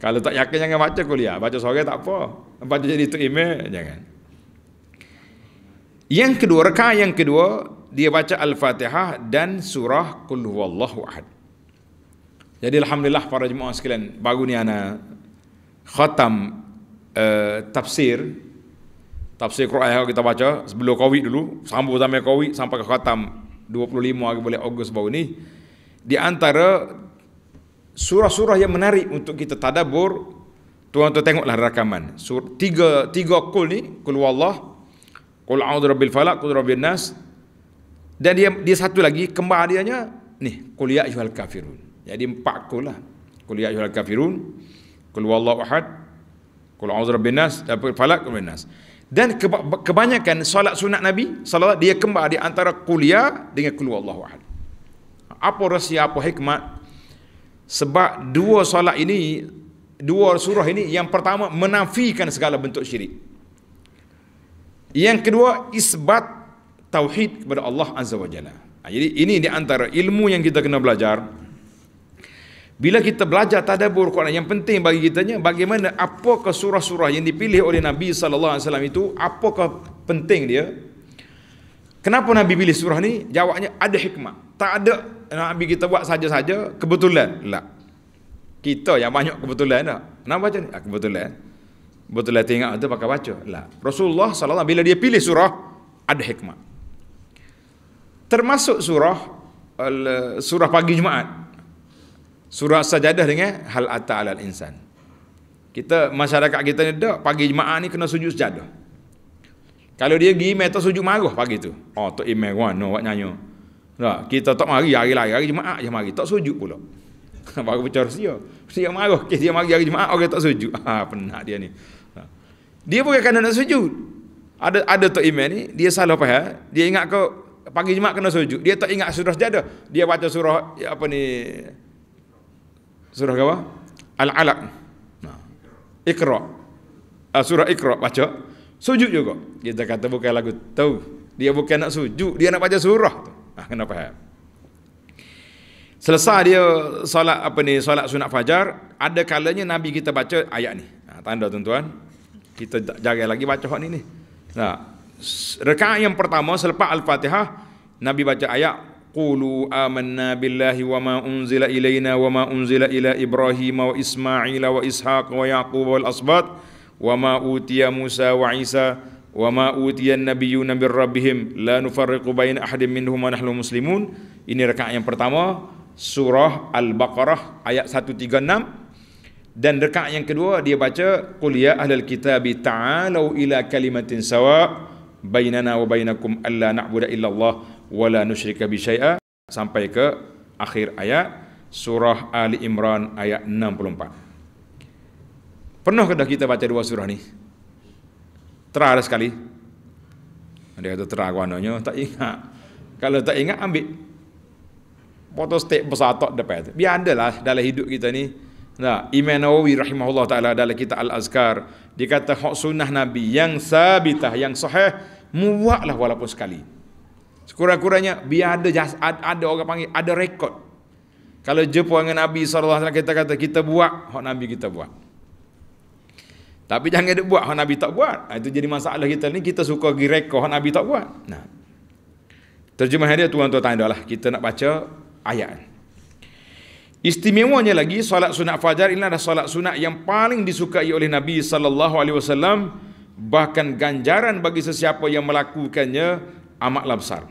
[SPEAKER 1] Kalau tak yakin jangan baca kuliah. Baca sore tak apa. Baca jadi tu email jangan. Yang kedua reka yang kedua dia baca Al-Fatihah dan surah Qul huwallahu ahad. Jadi alhamdulillah para jemaah sekalian, baru ni ana khatam uh, tafsir tafsir Quran yang kita baca sebelum Covid dulu, sambung sampai Covid sampai ke khatam 25 hari bulan Ogos baru ini Di antara surah-surah yang menarik untuk kita tadabur, tuan-tuan tengoklah rakaman. Surah, tiga tiga kul ni, kul wallah, kul a'udzu rabbil falaq, kul rabbin nas. Dan dia dia satu lagi kembar dianya ni, kul ya ayyuhal kafirun. Jadi empat kul lah. Kul ya ayyuhal kafirun, kul wallahu ahad, kul a'udzu rabbin nas, dan falaq, kul nas dan kebanyakan solat sunat Nabi salat dia kembali di antara kuliah dengan keluar Allah wahad apa rahsia apa hikmat sebab dua solat ini dua surah ini yang pertama menafikan segala bentuk syirik yang kedua isbat tauhid kepada Allah azza wajalla ha, jadi ini di antara ilmu yang kita kena belajar bila kita belajar tadabbur Quran yang penting bagi kita nya bagaimana apakah surah-surah yang dipilih oleh Nabi sallallahu alaihi wasallam itu apakah penting dia? Kenapa Nabi pilih surah ni? Jawabnya ada hikmah. Tak ada Nabi kita buat saja-saja kebetulan. Lah. Kita yang banyak kebetulan dah. Kenapa baca ni? Ah, kebetulan. Kebetulan tengok tu pakai baca. Lah. Rasulullah sallallahu bila dia pilih surah ada hikmah. Termasuk surah surah pagi Jumaat surah sajadah dengan eh, hal atta alal insan. Kita masyarakat kita ni dak pagi jemaah ni kena sujud sajadah. Kalau dia pergi meta sujud marah pagi tu. Oh tok imam mana wak nyanyo. Dak lah, kita tak mari hari lain hari jemaah je mari tak sujud pula. Baru bercara sia. Sia marah ke dia mari hari jemaah orang tak sujud. Ha penat dia ni. Ha. Dia bukan kena nak sujud. Ada ada tok imam ni dia salah apa faham. Dia ingat kau pagi jemaah kena sujud. Dia tak ingat surah sajadah. Dia baca surah apa ni surah apa? Al-Alaq. Nah. Iqra. Uh, surah Iqra baca. Sujud juga. Kita kata bukan lagu tahu. Dia bukan nak sujud, dia nak baca surah tu. Nah, kena faham. Selesai dia solat apa ni? Solat sunat fajar, ada kalanya Nabi kita baca ayat ni. Nah, tanda tuan-tuan. Kita jaga lagi baca hak ni ni. Nah. Rekaan yang pertama selepas Al-Fatihah, Nabi baca ayat قولوا آمنا بالله وما أنزل إلينا وما أنزل إلى إبراهيم وإسماعيل وإسحاق ويعقوب والأصباط وما أوتي موسى وعيسى وما أوتي النبيون من ربهم لا نفرق بين أحد منهم ونحن مسلمون Ini rekaan yang pertama Surah Al-Baqarah ayat 136 Dan rekaan yang kedua dia baca قُلْ يَا أَهْلَ الْكِتَابِ تَعَالَوْا إِلَىٰ كَلِمَةٍ سَوَاءٍ بَيْنَنَا وَبَيْنَكُمْ أَلَّا نَعْبُدَ إِلَّا اللَّهِ wala nusyrika bi syai'a sampai ke akhir ayat surah Ali Imran ayat 64. Pernah ke dah kita baca dua surah ni? Terah sekali. Ada kata terah kawanannya, tak ingat. Kalau tak ingat, ambil. Foto step bersatu depan tu. Biar adalah dalam hidup kita ni. Nah, Imam Nawawi rahimahullah ta'ala dalam kita Al-Azkar. Dia kata, hak sunnah Nabi yang sabitah, yang sahih, muaklah walaupun sekali. Sekurang-kurangnya biar ada jasad, ada orang panggil ada rekod. Kalau jumpa dengan Nabi SAW kita kata kita buat, hak Nabi kita buat. Tapi jangan dia buat, hak Nabi tak buat. Ha, itu jadi masalah kita ni, kita suka pergi rekod, hak Nabi tak buat. Nah. Terjemah dia tuan-tuan tanda lah, kita nak baca ayat. Istimewanya lagi, solat sunat fajar ini adalah solat sunat yang paling disukai oleh Nabi SAW. Bahkan ganjaran bagi sesiapa yang melakukannya amatlah besar.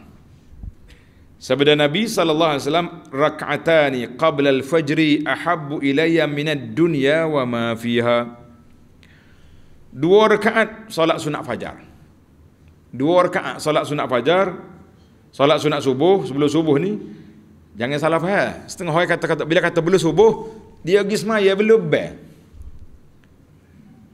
[SPEAKER 1] Sabda Nabi sallallahu alaihi wasallam rak'atani qabla al-fajri ahabbu ilayya min ad-dunya wa ma fiha. Dua rakaat solat sunat fajar. Dua rakaat solat sunat fajar. Solat sunat subuh sebelum subuh ni jangan salah faham. Setengah orang kata-kata bila kata belum subuh dia pergi semaya belum ba.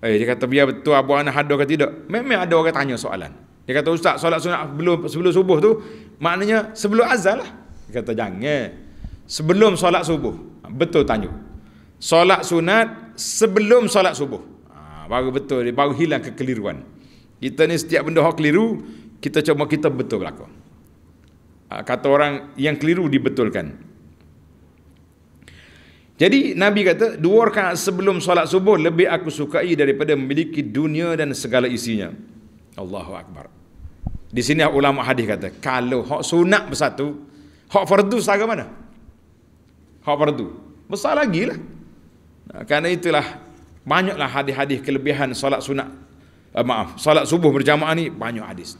[SPEAKER 1] Eh dia kata biar betul abu anak hadu ke tidak. Memang ada orang tanya soalan. Dia kata ustaz solat sunat sebelum sebelum subuh tu Maknanya sebelum azal lah. Kata jangan. Sebelum solat subuh. Betul tanya. Solat sunat sebelum solat subuh. Ha, baru betul dia baru hilang kekeliruan. Kita ni setiap benda hok keliru, kita cuma kita betul belaka. Ha, kata orang yang keliru dibetulkan. Jadi Nabi kata, dua rakaat sebelum solat subuh lebih aku sukai daripada memiliki dunia dan segala isinya. Allahu Akbar. Di sini ulama hadis kata, kalau hak sunat bersatu, hak fardu sama mana? Hak fardu. Besar lagi lah. Nah, kerana itulah, banyaklah hadis-hadis kelebihan solat sunat. Eh, maaf, solat subuh berjamaah ni banyak hadis.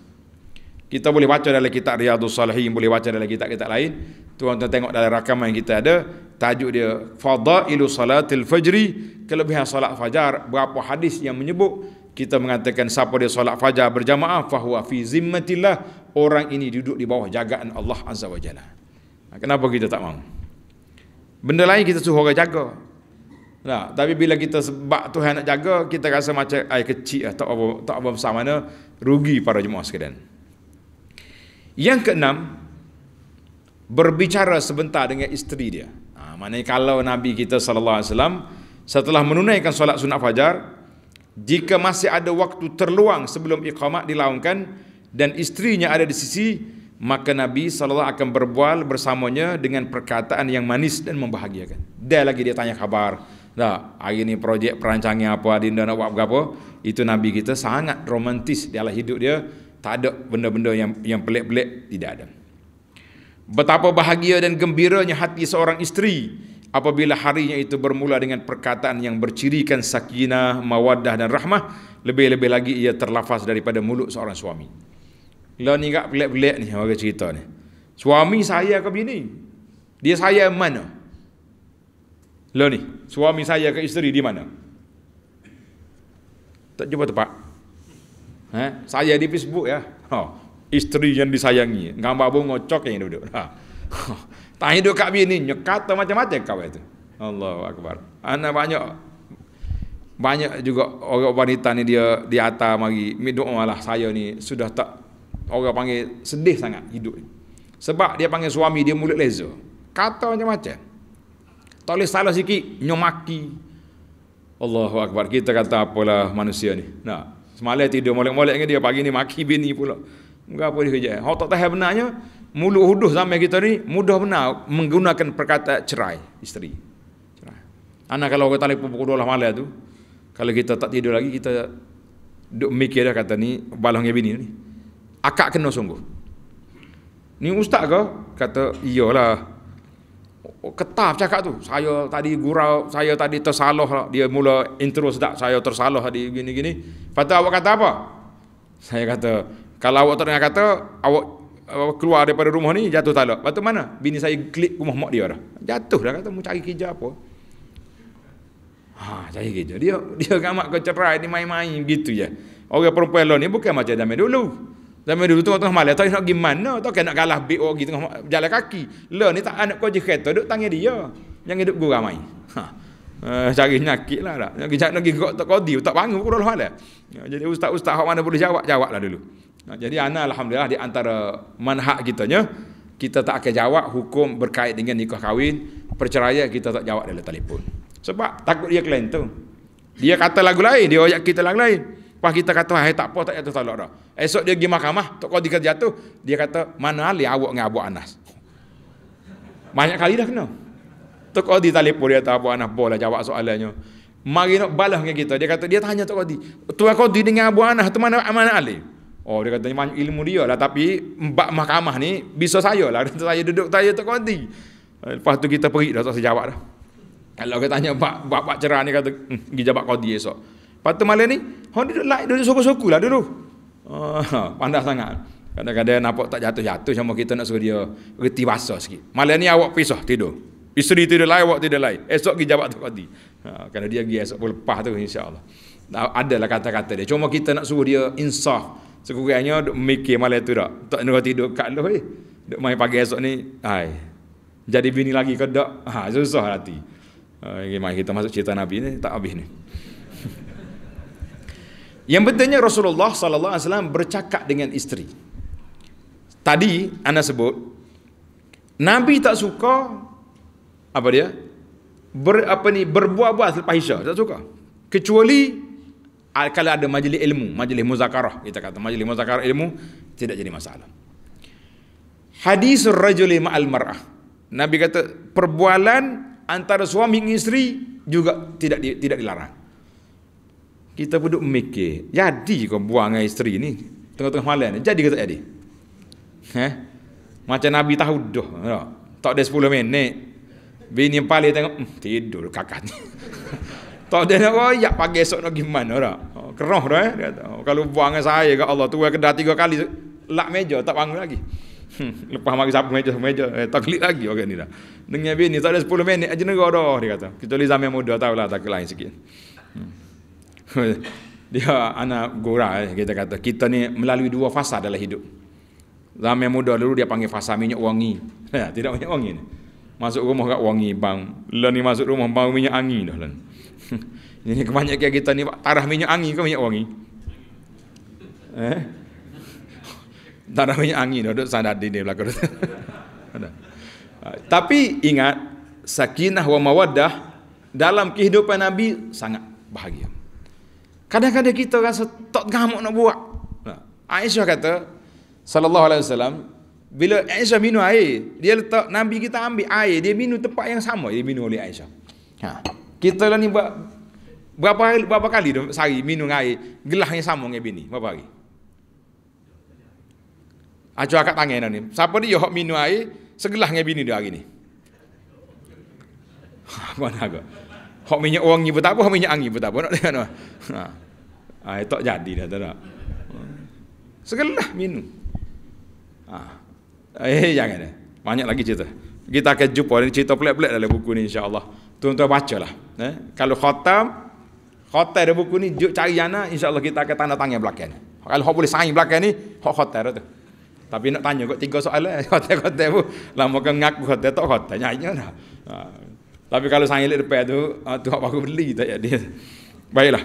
[SPEAKER 1] Kita boleh baca dalam kitab Riyadhus Salihin, boleh baca dalam kitab-kitab lain. Tuan-tuan tengok dalam rakaman yang kita ada, tajuk dia Fadailu Salatil Fajri, kelebihan solat fajar, berapa hadis yang menyebut kita mengatakan siapa dia solat fajar berjamaah fahuwa fi zimmatillah orang ini duduk di bawah jagaan Allah azza wajalla kenapa kita tak mau benda lain kita suruh orang jaga nah tapi bila kita sebab Tuhan nak jaga kita rasa macam ai kecil lah, tak apa tak apa besar mana rugi para jemaah sekalian yang keenam berbicara sebentar dengan isteri dia ha, maknanya kalau Nabi kita SAW setelah menunaikan solat sunat fajar jika masih ada waktu terluang sebelum iqamat dilaungkan dan istrinya ada di sisi maka Nabi SAW akan berbual bersamanya dengan perkataan yang manis dan membahagiakan dia lagi dia tanya kabar Nah, hari ni projek perancangnya apa, adinda nak buat apa itu Nabi kita sangat romantis dalam hidup dia tak ada benda-benda yang yang pelik-pelik tidak ada betapa bahagia dan gembiranya hati seorang isteri apabila harinya itu bermula dengan perkataan yang bercirikan sakinah, mawaddah dan rahmah, lebih-lebih lagi ia terlafaz daripada mulut seorang suami. Lah ni gak pelik-pelik ni orang cerita ni. Suami saya ke bini? Dia saya mana? Lah ni, suami saya ke isteri di mana? Tak jumpa tempat. Ha? Saya di Facebook ya. Ha. Isteri yang disayangi. Gambar pun ngocok yang duduk. ha. Tak hidup kat bini nyekata macam-macam kau itu. Allahu akbar. Anak banyak banyak juga orang wanita ni dia di atas mari doa lah saya ni sudah tak orang panggil sedih sangat hidup ni. Sebab dia panggil suami dia mulut leza. Kata macam-macam. Tak boleh salah sikit nyomaki. Allahu akbar. Kita kata apalah manusia ni. Nah, semalam tidur molek-molek dia pagi ni maki bini pula. Enggak apa dia kerja. Hau tak tahu benarnya mulut huduh zaman kita ni mudah benar menggunakan perkata cerai isteri. Cerai. Anak kalau kita telefon pukul 12 malam tu, kalau kita tak tidur lagi kita duk mikir dah kata ni balangnya bini ni. Akak kena sungguh. Ni ustaz ke? Kata iyalah. Oh, Ketap cakap tu. Saya tadi gurau, saya tadi tersalah dia mula intro sedap saya tersalah di gini-gini. Patut awak kata apa? Saya kata kalau awak tengah kata awak keluar daripada rumah ni jatuh talak. Lepas mana? Bini saya klik rumah mak dia dah. Jatuh dah kata mau cari kerja apa? Ha, cari kerja. Dia dia gamak kau cerai ni main-main gitu je. Orang perempuan lo ni bukan macam zaman dulu. Zaman dulu tengah-tengah malam tak nak gimana, tak kena nak kalah bib orang tengah jalan kaki. Lo lah, ni tak anak kau je kereta duk tangi dia. Jangan duk gurau main. Ha. Uh, cari nyakit lah tak. Jangan lagi kau tak kodi, tak bangun pukul dalam malam. Ya, jadi ustaz-ustaz hak mana boleh jawab, jawab lah dulu. Nah, jadi ana alhamdulillah di antara manhaj kitanya kita tak akan jawab hukum berkait dengan nikah kahwin, perceraian kita tak jawab dalam telefon. Sebab takut dia klien tu. Dia kata lagu lain, dia ajak kita lagu lain. Pas kita kata, hai tak apa, tak jatuh talak dah. Esok dia pergi mahkamah, tak kau dikata tu, Dia kata, mana ali awak dengan Abu Anas? Banyak kali dah kena. Tak kau di telefon dia tahu Abu Anas, boleh jawab soalannya. Mari nak balas dengan kita. Dia kata, dia tanya tak kau di. Tuan kau di dengan Abu Anas, tu mana, mana ali. Oh dia kata memang ilmu dia lah tapi mbak mahkamah ni bisa saya lah kata saya duduk saya tak kuati. Lepas tu kita pergi dah tak sejawab dah. Kalau kita tanya bak bak, bak cerah ni kata hm, pergi jabat kodi esok. Lepas tu malam ni hon oh, duduk like duduk suku-suku lah dulu. Oh, uh, pandai sangat. Kadang-kadang nampak tak jatuh-jatuh sama kita nak suruh dia reti bahasa sikit. Malam ni awak pisah tidur. Isteri tidur lain, awak tidur lain. Esok pergi jabat tu kodi. Ha, uh, kerana dia pergi esok lepas tu insyaAllah. Adalah kata-kata dia. Cuma kita nak suruh dia insaf. Sekurangnya duk mikir malam tu dak. Tak nak tidur kat lu eh. Duk main pagi esok ni, hai. Jadi bini lagi ke dak? Ha, susah lah hati. Ha, kita masuk cerita Nabi ni tak habis ni. Yang pentingnya Rasulullah sallallahu alaihi wasallam bercakap dengan isteri. Tadi anda sebut Nabi tak suka apa dia? Ber, apa ni berbuat-buat selepas Isya, tak suka. Kecuali kalau ada majlis ilmu, majlis muzakarah kita kata majlis muzakarah ilmu tidak jadi masalah. Hadis rajul ma'al mar'ah. Nabi kata perbualan antara suami dengan isteri juga tidak di, tidak dilarang. Kita duduk memikir, jadi kau buang dengan isteri ni tengah-tengah malam ni, jadi ke tak jadi? Heh? Macam Nabi tahu dah, tak? tak ada 10 minit. Bini yang paling tengok, hmm, tidur kakak ni. tak ada nak royak oh, pagi esok nak gimana tak? keroh dah eh? dia kata. Oh, kalau buang dengan saya kat Allah tu kedah tiga kali lak meja tak bangun lagi. Hmm, lepas mari sapu meja sapu meja eh, tak klik lagi orang ni dah. Dengan bini tak ada 10 minit aja nego dah dia kata. Kita lebih zaman muda tahu lah tak lain sikit. Hmm. dia anak gora eh, kita kata kita ni melalui dua fasa dalam hidup. Zaman muda dulu dia panggil fasa minyak wangi. Ya, tidak minyak wangi ni. Masuk rumah kat wangi bang. Lah ni masuk rumah bau minyak angin dah lah. Ini kebanyakan kita ni tarah minyak angin ke minyak wangi? Eh? Tarah minyak angin duduk sandar di ni belakang. Tapi ingat sakinah wa mawaddah dalam kehidupan Nabi sangat bahagia. Kadang-kadang kita rasa tak gamuk nak buat. Aisyah kata sallallahu alaihi wasallam bila Aisyah minum air, dia letak Nabi kita ambil air, dia minum tempat yang sama dia minum oleh Aisyah. Ha. Kita lah ni buat Berapa hari, berapa kali dia sehari minum air gelasnya sama dengan bini? Berapa hari? Aku ah, akak tangan ni. Siapa dia hok minum air segelas dengan bini dia hari ni? Apa nak aku? Hok minyak orang ni betapa, hok minyak angin betapa. Nak tengok Ha. Ha, ah, tak jadi dah tak nak. Segelas minum. Ha. Eh, jangan dah. Banyak lagi cerita. Kita akan jumpa ni cerita pelik-pelik dalam buku ni insya-Allah. Tuan-tuan bacalah, eh. Kalau khatam, khotai dia buku ni juk cari anak insyaallah kita akan tanda tangan belakang ni kalau hok boleh sign belakang ni hok khotai tu tapi nak tanya kok tiga soalan khotai khotai bu lama kan ngaku khotai tak khotai nyanya dah ha. tapi kalau sign lep depan tu ha, tu hok baru beli tak jadi baiklah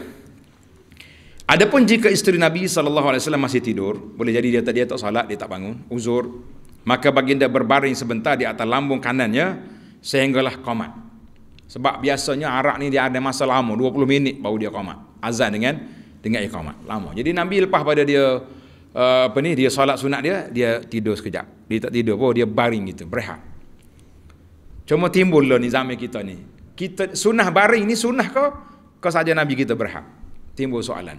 [SPEAKER 1] adapun jika isteri nabi sallallahu alaihi wasallam masih tidur boleh jadi dia tadi tak salat dia tak bangun uzur maka baginda berbaring sebentar di atas lambung kanannya sehinggalah qomat sebab biasanya Arab ni dia ada masa lama 20 minit baru dia qamat. Azan dengan dengan iqamat. Lama. Jadi Nabi lepas pada dia uh, apa ni dia solat sunat dia dia tidur sekejap. Dia tak tidur pun dia baring gitu, berehat. Cuma timbul lah ni zaman kita ni. Kita sunah baring ni sunah ke ke saja Nabi kita berehat? Timbul soalan.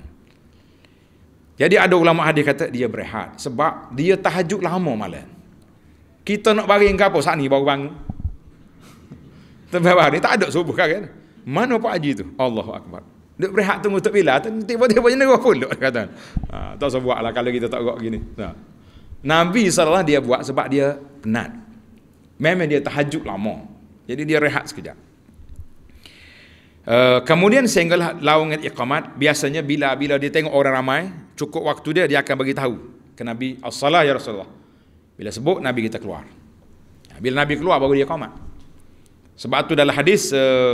[SPEAKER 1] Jadi ada ulama hadis kata dia berehat sebab dia tahajud lama malam. Kita nak baring ke apa? Saat ni baru bangun. Tempah hari tak ada subuh kan. kan? Mana Pak Haji tu? Allahu Akbar. Duk berehat tunggu tak bila, tiba-tiba jenis gua pulak kata. Ha, tak usah buat lah kalau kita tak buat gini. Ha. Nabi SAW dia buat sebab dia penat. Memang dia tahajud lama. Jadi dia rehat sekejap. Uh, kemudian sehinggalah laungan iqamat biasanya bila bila dia tengok orang ramai cukup waktu dia dia akan bagi tahu ke Nabi as ya Rasulullah bila sebut Nabi kita keluar ha, bila Nabi keluar baru dia iqamat sebab tu dalam hadis eh,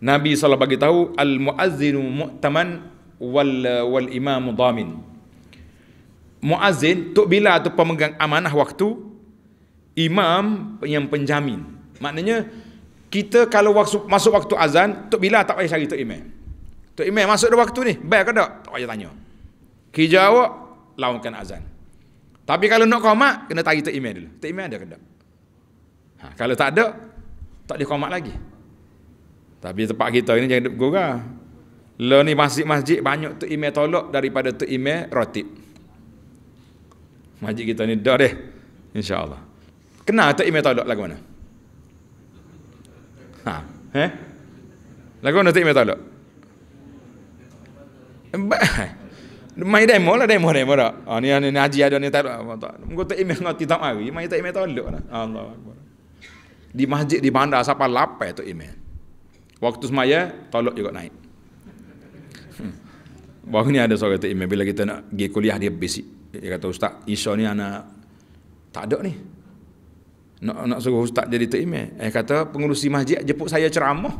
[SPEAKER 1] Nabi SAW Alaihi tahu al muazzinu mu'taman wal eh, wal imam dhamin. Muazzin tu bila tu pemegang amanah waktu imam yang penjamin. Maknanya kita kalau masuk, masuk waktu azan tu bila tak payah cari tok imam. Tok imam masuk dah waktu ni, baik ke tak? Tak payah tanya. jawab lawankan azan. Tapi kalau nak qomat kena tarik tok imam dulu. Tu imam ada ke tak? Ha, kalau tak ada, tak boleh komat lagi. Tapi tempat kita ini jangan bergurau. Lo ni masjid-masjid banyak tu imeh tolok daripada tu imeh roti. Masjid kita ni dah deh. InsyaAllah. Kenal tu imeh tolok lagu mana? Ha? Eh? Lagu mana tu imeh tolak? Mai demo lah demo demo dah. Ha, ni ni haji ada ni tak. Mungkin tu imeh ngati tak mari. Mai tu imeh tolok lah. Allah Akbar di masjid di bandar siapa lapai tu email. Waktu semaya tolok juga naik. Hmm. Baru ni ada seorang tu email bila kita nak pergi kuliah dia besi. Dia kata ustaz, isya ni anak tak ada ni. Nak nak suruh ustaz jadi tu email. Dia eh, kata pengurusi masjid jemput saya ceramah.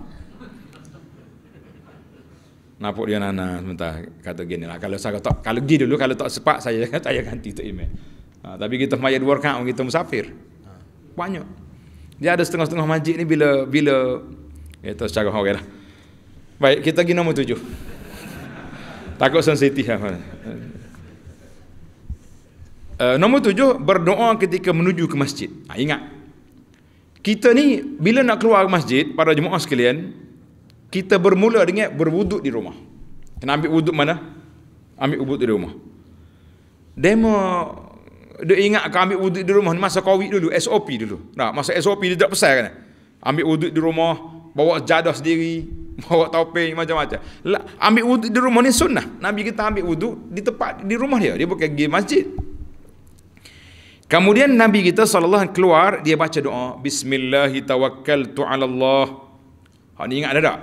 [SPEAKER 1] Nampak dia nana sebentar kata gini lah. Kalau saya kata kalau gini dulu kalau tak sepak saya saya ganti tu email. Ha, tapi kita semaya dua rakaat kita musafir. Ha, banyak. Dia ada setengah-setengah masjid ni bila bila itu ya, secara orang ya lah. Baik, kita pergi nombor tujuh. Takut sensitif lah. Uh, nombor tujuh, berdoa ketika menuju ke masjid. Ha, ingat. Kita ni, bila nak keluar ke masjid, pada jemaah sekalian, kita bermula dengan berwuduk di rumah. Kena ambil wuduk mana? Ambil wuduk di rumah. Demo dia ingat akan ambil wuduk di rumah masa covid dulu SOP dulu nah masa SOP dia tak pesan kan ambil wuduk di rumah bawa jadah sendiri bawa topeng macam-macam La, ambil wuduk di rumah ni sunnah nabi kita ambil wuduk di tempat di rumah dia dia bukan pergi masjid kemudian nabi kita sallallahu alaihi keluar dia baca doa bismillahitawakkaltu alallah ha ni ingat ada tak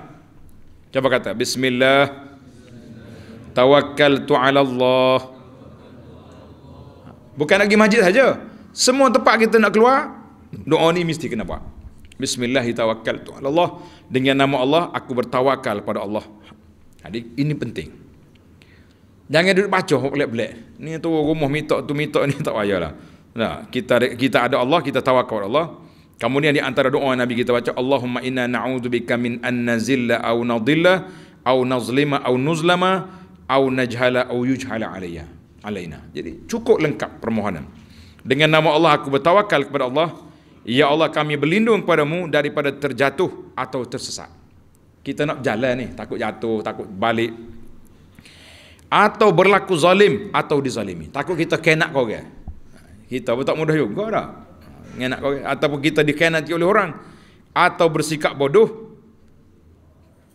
[SPEAKER 1] cuba kata bismillah tawakkaltu alallah Bukan nak pergi masjid saja. Semua tempat kita nak keluar, doa ni mesti kena buat. Bismillahirrahmanirrahim. Dengan nama Allah, aku bertawakal kepada Allah. Jadi, ini penting. Jangan duduk baca, belak-belak. Ni tu rumah mitok, tu mitok ni tak payah lah. Nah, kita, kita ada Allah, kita tawakal kepada Allah. Kemudian di antara doa Nabi kita baca, Allahumma inna na'udzubika min an nazilla au nadilla au nazlima au nuzlama au najhala au yujhala alaiya alaina. Jadi cukup lengkap permohonan. Dengan nama Allah aku bertawakal kepada Allah. Ya Allah kami berlindung kepadamu daripada terjatuh atau tersesat. Kita nak jalan ni, takut jatuh, takut balik. Atau berlaku zalim atau dizalimi. Takut kita kena kau ke. Kita pun tak mudah juga dah. Kena kau ke. Ataupun kita dikenati oleh orang. Atau bersikap bodoh.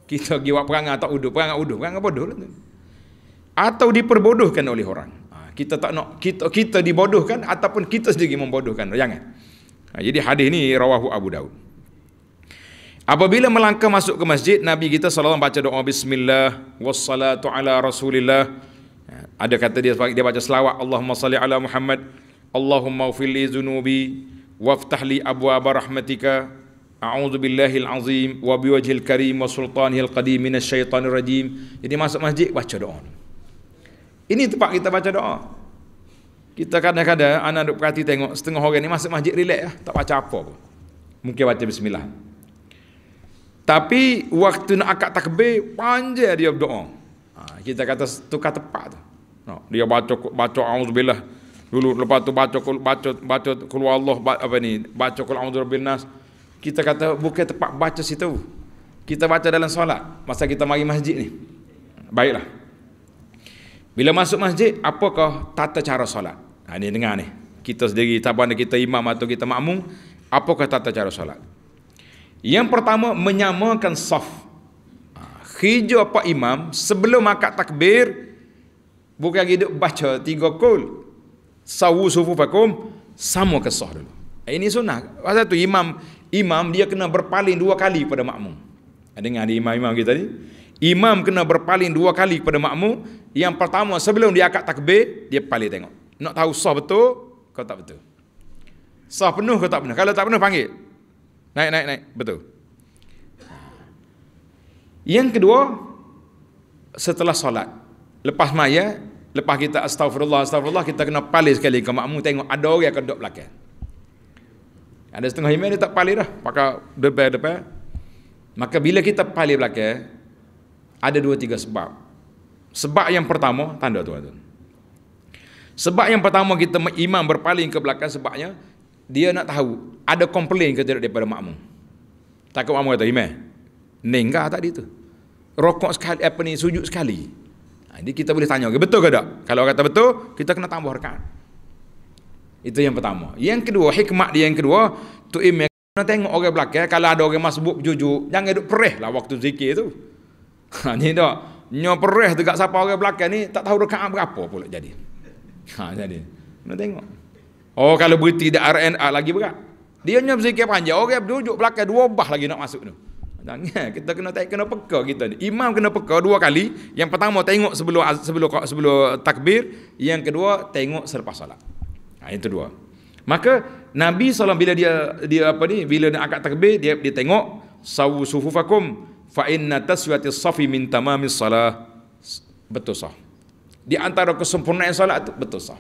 [SPEAKER 1] Kita pergi buat perangai atau uduh. Perangai uduh, perangai bodoh lah Atau diperbodohkan oleh orang kita tak nak kita kita dibodohkan ataupun kita sendiri membodohkan jangan ha, jadi hadis ni rawahu Abu Daud Apabila melangkah masuk ke masjid, Nabi kita SAW baca doa Bismillah, wassalatu ala rasulillah. Ha, ada kata dia dia baca selawat, Allahumma salli ala Muhammad, Allahumma ufil li zunubi, waftah li abu aba a'udhu billahi al-azim, wa biwajhil karim, wa sultanil qadim, minas syaitanir rajim. Jadi masuk masjid, baca doa. Ini tempat kita baca doa. Kita kadang-kadang anak duk perhati tengok setengah orang ni masuk masjid relax lah. Tak baca apa pun. Mungkin baca bismillah. Tapi waktu nak akad takbir panjang dia berdoa. Ha, kita kata tukar tepat tu. No, dia baca baca auzubillah dulu lepas tu baca baca baca qul Allah apa ni baca qul a'udzu nas kita kata bukan tepat baca situ kita baca dalam solat masa kita mari masjid ni baiklah bila masuk masjid, apakah tata cara solat? Ha, ni dengar ni. Kita sendiri, tak pandai kita imam atau kita makmum. Apakah tata cara solat? Yang pertama, menyamakan saf. Ha, Hijau apa imam, sebelum akad takbir, bukan lagi duduk baca tiga kul. Sawu sufu fakum, sama ke saf dulu. Eh, ini sunnah. Pasal tu imam, imam dia kena berpaling dua kali pada makmum. Ha, dengar di imam-imam kita ni. Imam kena berpaling dua kali kepada makmum. Yang pertama sebelum dia akad takbir, dia paling tengok. Nak tahu sah betul kau tak betul. Sah penuh ke tak penuh? Kalau tak penuh panggil. Naik naik naik, betul. Yang kedua setelah solat, lepas maya, lepas kita astagfirullah astagfirullah kita kena paling sekali ke makmum tengok ada orang yang duduk belakang. Ada setengah imam dia tak paling dah, pakai depan-depan. Maka bila kita paling belakang, ada dua tiga sebab. Sebab yang pertama, tanda tuan-tuan. Sebab yang pertama kita imam berpaling ke belakang sebabnya, dia nak tahu ada komplain ke tidak daripada makmum. Takut makmum kata, imam, nenggah tadi tu. Rokok sekali, apa ni, sujud sekali. Jadi ha, kita boleh tanya, betul ke tak? Kalau kata betul, kita kena tambah rekan. Itu yang pertama. Yang kedua, hikmat dia yang kedua, tu imam, kena tengok orang belakang, kalau ada orang masbuk, jujur, jangan duduk perih lah waktu zikir tu. Ha ni dak. Nyo perih dekat siapa orang belakang ni tak tahu rekaan berapa pula jadi. Ha jadi. Nak tengok. Oh kalau berhenti di RNA lagi berat. Dia nyo berzikir panjang, orang duduk belakang dua bah lagi nak masuk tu. Jangan kita kena tak kena peka kita ni. Imam kena peka dua kali. Yang pertama tengok sebelum sebelum sebelum takbir, yang kedua tengok selepas solat. Ha, itu dua. Maka Nabi SAW bila dia dia apa ni bila nak angkat takbir dia dia tengok sawu sufufakum fa inna taswiyati safi min tamami salah betul sah di antara kesempurnaan solat itu betul sah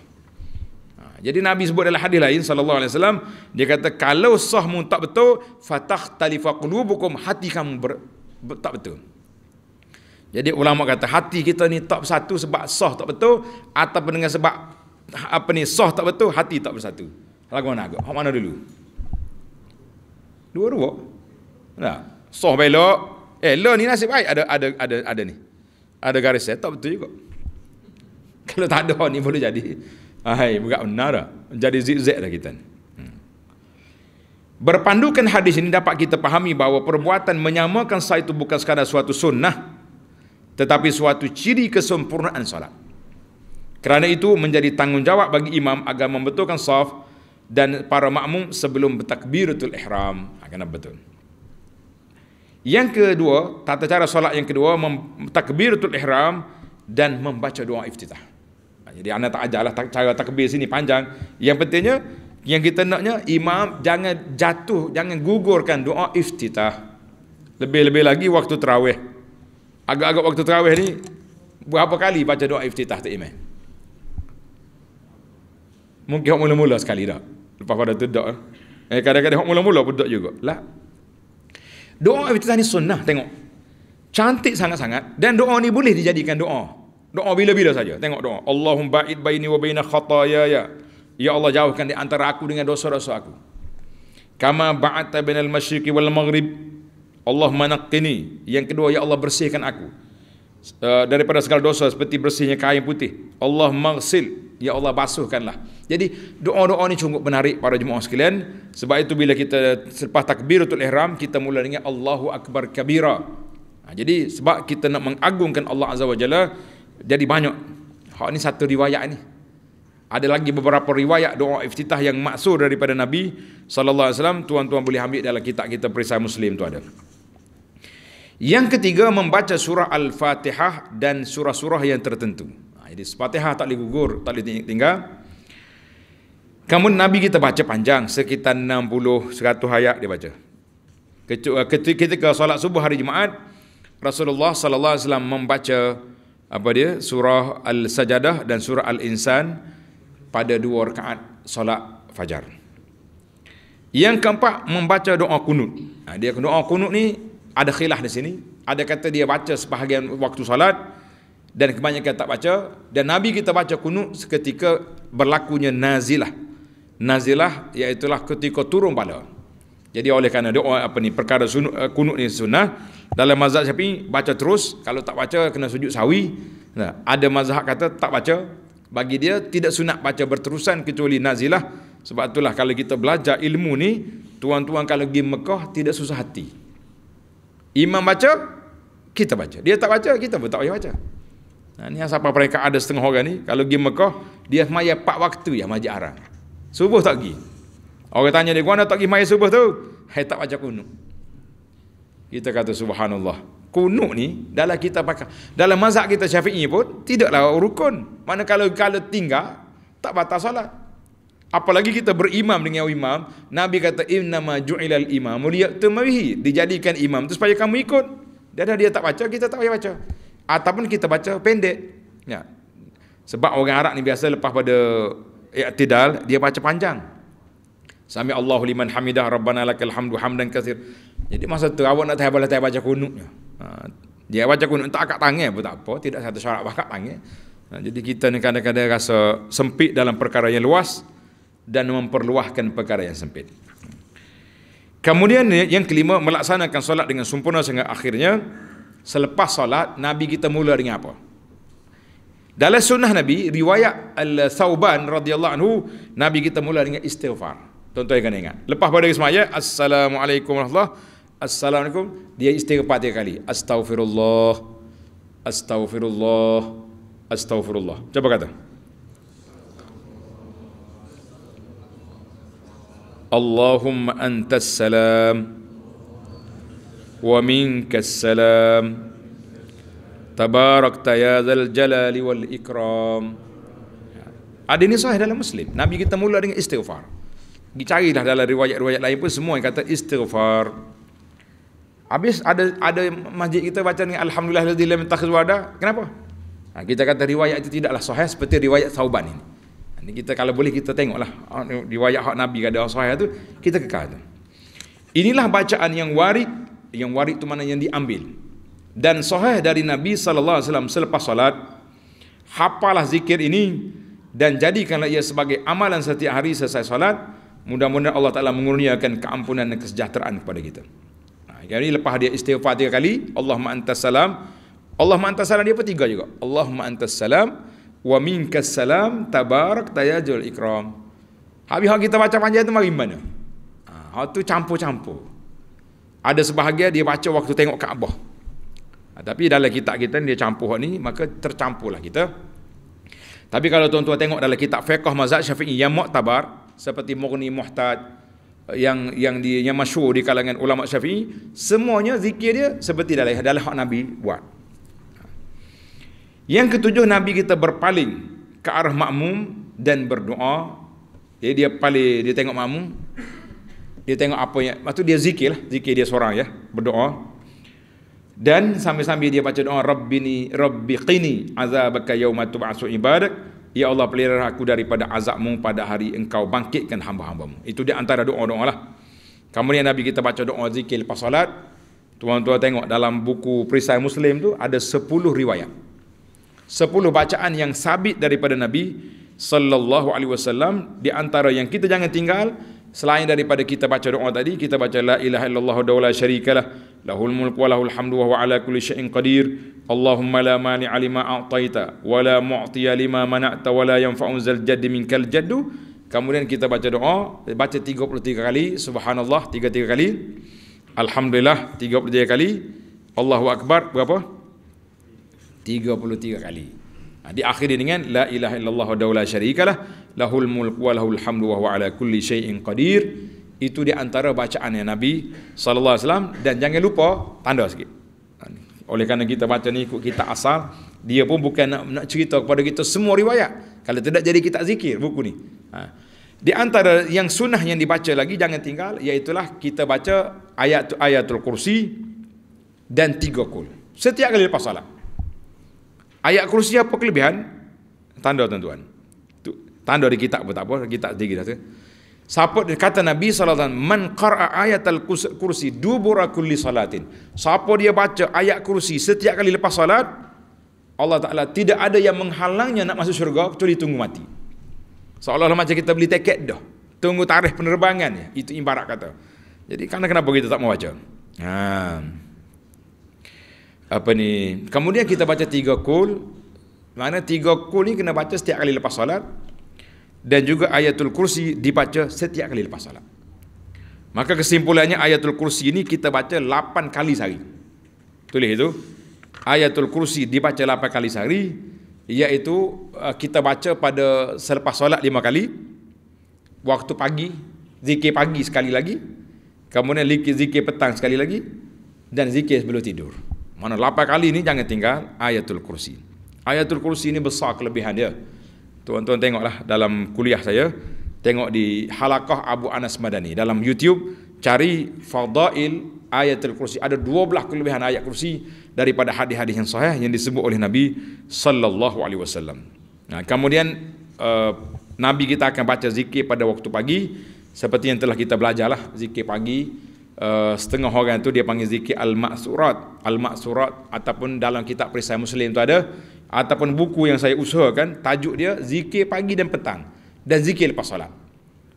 [SPEAKER 1] ha, jadi Nabi sebut dalam hadis lain sallallahu alaihi wasallam dia kata kalau sahmu tak betul fatah talifa qulubukum hati kamu ber, ber, tak betul. Jadi ulama kata hati kita ni tak bersatu sebab sah tak betul ataupun dengan sebab apa ni sah tak betul hati tak bersatu. Lagu mana agak? Hak mana dulu? Dua-dua. Nah, sah belok, Eh, lo ni nasib baik ada ada ada ada ni. Ada garis saya tak betul juga. Kalau tak ada ni boleh jadi. Ah, hai, bukan benar dah. Jadi zigzag dah kita ni. Hmm. Berpandukan hadis ini dapat kita pahami bahawa perbuatan menyamakan sah itu bukan sekadar suatu sunnah tetapi suatu ciri kesempurnaan solat. Kerana itu menjadi tanggungjawab bagi imam agama membetulkan saf dan para makmum sebelum bertakbiratul ihram. Ha, ah, kena betul. Yang kedua, tata cara solat yang kedua, takbiratul ihram dan membaca doa iftitah. Ha, jadi anda tak ajarlah cara takbir sini panjang. Yang pentingnya, yang kita naknya imam jangan jatuh, jangan gugurkan doa iftitah. Lebih-lebih lagi waktu terawih. Agak-agak waktu terawih ni, berapa kali baca doa iftitah tak imam? Mungkin orang mula-mula sekali dah. Lepas pada tu dah. Eh, kadang-kadang orang mula-mula pun dah juga. Lah, Doa iftitah ni sunnah tengok. Cantik sangat-sangat dan doa ni boleh dijadikan doa. Doa bila-bila saja. Tengok doa. Allahumma ba'id baini wa baina khatayaya. Ya Allah jauhkan di antara aku dengan dosa-dosa aku. Kama ba'atta bainal masyriqi wal maghrib. Allah manaqqini. Yang kedua ya Allah bersihkan aku. Uh, daripada segala dosa seperti bersihnya kain putih. Allah maghsil Ya Allah basuhkanlah. Jadi doa-doa ni cukup menarik para jemaah sekalian. Sebab itu bila kita selepas takbiratul ihram kita mula dengan Allahu akbar kabira. Ha, jadi sebab kita nak mengagungkan Allah Azza wa Jalla jadi banyak. Hak ni satu riwayat ni. Ada lagi beberapa riwayat doa iftitah yang maksud daripada Nabi sallallahu alaihi wasallam tuan-tuan boleh ambil dalam kitab kita Perisai Muslim tu ada. Yang ketiga membaca surah Al-Fatihah dan surah-surah yang tertentu jadi sepatih tak boleh gugur, tak boleh tinggal. Kemudian Nabi kita baca panjang, sekitar 60, 100 ayat dia baca. Eh, Ketika kita solat subuh hari Jumaat, Rasulullah sallallahu alaihi wasallam membaca apa dia surah al-sajadah dan surah al-insan pada dua rakaat solat fajar. Yang keempat membaca doa kunut. Ha, dia doa kunut ni ada khilaf di sini. Ada kata dia baca sebahagian waktu salat dan kebanyakan tak baca dan nabi kita baca kunut seketika berlakunya nazilah nazilah iaitu ketika turun pada. jadi oleh kerana dia apa ni perkara sunuk, eh, kunut ni sunnah dalam mazhab Syafi'i baca terus kalau tak baca kena sujud sawi nah, ada mazhab kata tak baca bagi dia tidak sunat baca berterusan kecuali nazilah sebab itulah kalau kita belajar ilmu ni tuan-tuan kalau pergi Mekah tidak susah hati imam baca kita baca dia tak baca kita pun tak payah baca. Nah, ni yang mereka ada setengah orang ni, kalau pergi Mekah, dia semaya empat waktu ya majlis arah. Subuh tak pergi. Orang tanya dia, mana tak pergi maya subuh tu? Hai tak baca kunuk. Kita kata subhanallah. Kunuk ni dalam kita pakai. Dalam mazhab kita syafi'i pun tidaklah rukun. Mana kalau kalau tinggal tak batal solat. Apalagi kita berimam dengan imam. Nabi kata inna ma ju'ilal imam. Mulia tu mawihi. Dijadikan imam tu supaya kamu ikut. Dan dia tak baca, kita tak payah baca ataupun kita baca pendek ya sebab orang Arab ni biasa lepas pada i'tidal dia baca panjang sami Allahu liman hamidah rabbana lakal hamdu hamdan kathir jadi masa tu awak nak tahu tak baca kunutnya ha, dia baca kunut tak akak tangan pun tak apa tidak satu syarat bakat tangan ha, jadi kita ni kadang-kadang rasa sempit dalam perkara yang luas dan memperluahkan perkara yang sempit Kemudian yang kelima melaksanakan solat dengan sempurna sehingga akhirnya Selepas solat, Nabi kita mula dengan apa? Dalam sunnah Nabi, riwayat Al-Sauban radhiyallahu anhu, Nabi kita mula dengan istighfar. Tuan-tuan yang kena ingat. Lepas pada semaya, Assalamualaikum warahmatullahi Assalamualaikum. Dia istighfar tiga kali. Astaghfirullah. Astaghfirullah. Astaghfirullah. Cuba kata. Allahumma antas salam. ومنك السلام تباركت يا ذا الجلال والإكرام Ada ni sahih dalam Muslim. Nabi kita mula dengan istighfar. Dicarilah dalam riwayat-riwayat lain pun semua yang kata istighfar. Habis ada ada masjid kita baca dengan Alhamdulillah lazim lam takhiz wada. Kenapa? Ha, kita kata riwayat itu tidaklah sahih seperti riwayat Sauban ini. Ini kita kalau boleh kita tengoklah ha, riwayat hak Nabi kata sahih tu kita kekal. Inilah bacaan yang warid yang waris itu mana yang diambil dan sahih dari Nabi sallallahu alaihi wasallam selepas solat hafalah zikir ini dan jadikanlah ia sebagai amalan setiap hari selesai solat mudah-mudahan Allah Taala mengurniakan keampunan dan kesejahteraan kepada kita nah, ha, jadi lepas dia istighfar tiga kali Allahumma antas salam Allahumma antas salam dia apa tiga juga Allahumma antas salam wa minkas salam tabarak tayajul ikram habis kita baca panjang tu mari mana ha tu campur-campur ada sebahagia dia baca waktu tengok Kaabah. Ha, tapi dalam kitab kita dia campur ni, maka tercampurlah kita. Tapi kalau tuan-tuan tengok dalam kitab fiqh mazhab Syafi'i yang muktabar seperti Mughni Muhtaj yang yang di yang masyhur di kalangan ulama Syafi'i, semuanya zikir dia seperti dalam dalam hak Nabi buat. Yang ketujuh Nabi kita berpaling ke arah makmum dan berdoa. Jadi dia paling dia tengok makmum, dia tengok apa yang lepas tu dia zikir lah zikir dia seorang ya berdoa dan sambil-sambil dia baca doa rabbini rabbi qini azabaka yauma tub'asu ibadak ya Allah pelihara aku daripada azabmu pada hari engkau bangkitkan hamba-hambamu itu dia antara doa-doa lah kemudian Nabi kita baca doa zikir lepas solat tuan-tuan tengok dalam buku perisai muslim tu ada 10 riwayat 10 bacaan yang sabit daripada Nabi sallallahu alaihi wasallam di antara yang kita jangan tinggal Selain daripada kita baca doa tadi, kita baca la ilaha illallah wa la syarika lah. Lahul mulk wa lahul hamdu wa huwa ala kulli syai'in qadir. Allahumma la mani'a lima a'taita wa la mu'tiya lima mana'ta wa la yanfa'u zal jaddi minkal jaddu. Kemudian kita baca doa, baca 33 kali, subhanallah 33 kali. Alhamdulillah 33 kali. Allahu akbar berapa? 33 kali. Ha, diakhiri dengan la ilaha illallah wa daula syarikalah lahul mulk wa lahul hamdu wa huwa ala kulli syai'in qadir itu di antara bacaan yang Nabi sallallahu alaihi wasallam dan jangan lupa tanda sikit ha, oleh kerana kita baca ni ikut kitab asal dia pun bukan nak, nak cerita kepada kita semua riwayat kalau tidak jadi kita zikir buku ni ha. di antara yang sunnah yang dibaca lagi jangan tinggal iaitulah kita baca ayat ayatul kursi dan tiga kul setiap kali lepas salat Ayat kursi apa kelebihan? Tanda tuan-tuan. Tanda di kitab pun tak apa, kitab sendiri dah tu. Siapa kata Nabi sallallahu alaihi wasallam man qara'a ayatal kursi dubura kulli salatin. Siapa dia baca ayat kursi setiap kali lepas salat, Allah Taala tidak ada yang menghalangnya nak masuk syurga kecuali tunggu mati. Seolah-olah macam kita beli tiket dah. Tunggu tarikh penerbangan ya. Itu imbarak kata. Jadi kenapa kenapa kita tak mau baca? Ha apa ni kemudian kita baca tiga kul mana tiga kul ni kena baca setiap kali lepas solat dan juga ayatul kursi dibaca setiap kali lepas solat maka kesimpulannya ayatul kursi ini kita baca lapan kali sehari tulis itu ayatul kursi dibaca lapan kali sehari iaitu eh, kita baca pada selepas solat lima kali waktu pagi zikir pagi sekali lagi kemudian zikir petang sekali lagi dan zikir sebelum tidur mana lapan kali ini jangan tinggal ayatul kursi. Ayatul kursi ini besar kelebihan dia. Tuan-tuan tengoklah dalam kuliah saya. Tengok di halakah Abu Anas Madani. Dalam YouTube cari fadail ayatul kursi. Ada dua belah kelebihan ayat kursi daripada hadis-hadis yang sahih yang disebut oleh Nabi Sallallahu Alaihi Wasallam. Nah, kemudian uh, Nabi kita akan baca zikir pada waktu pagi. Seperti yang telah kita belajar lah zikir pagi. Eh, setengah orang tu dia panggil zikir al maksurat al maksurat ataupun dalam kitab perisai muslim tu ada ataupun buku yang saya usahakan tajuk dia zikir pagi dan petang dan zikir lepas solat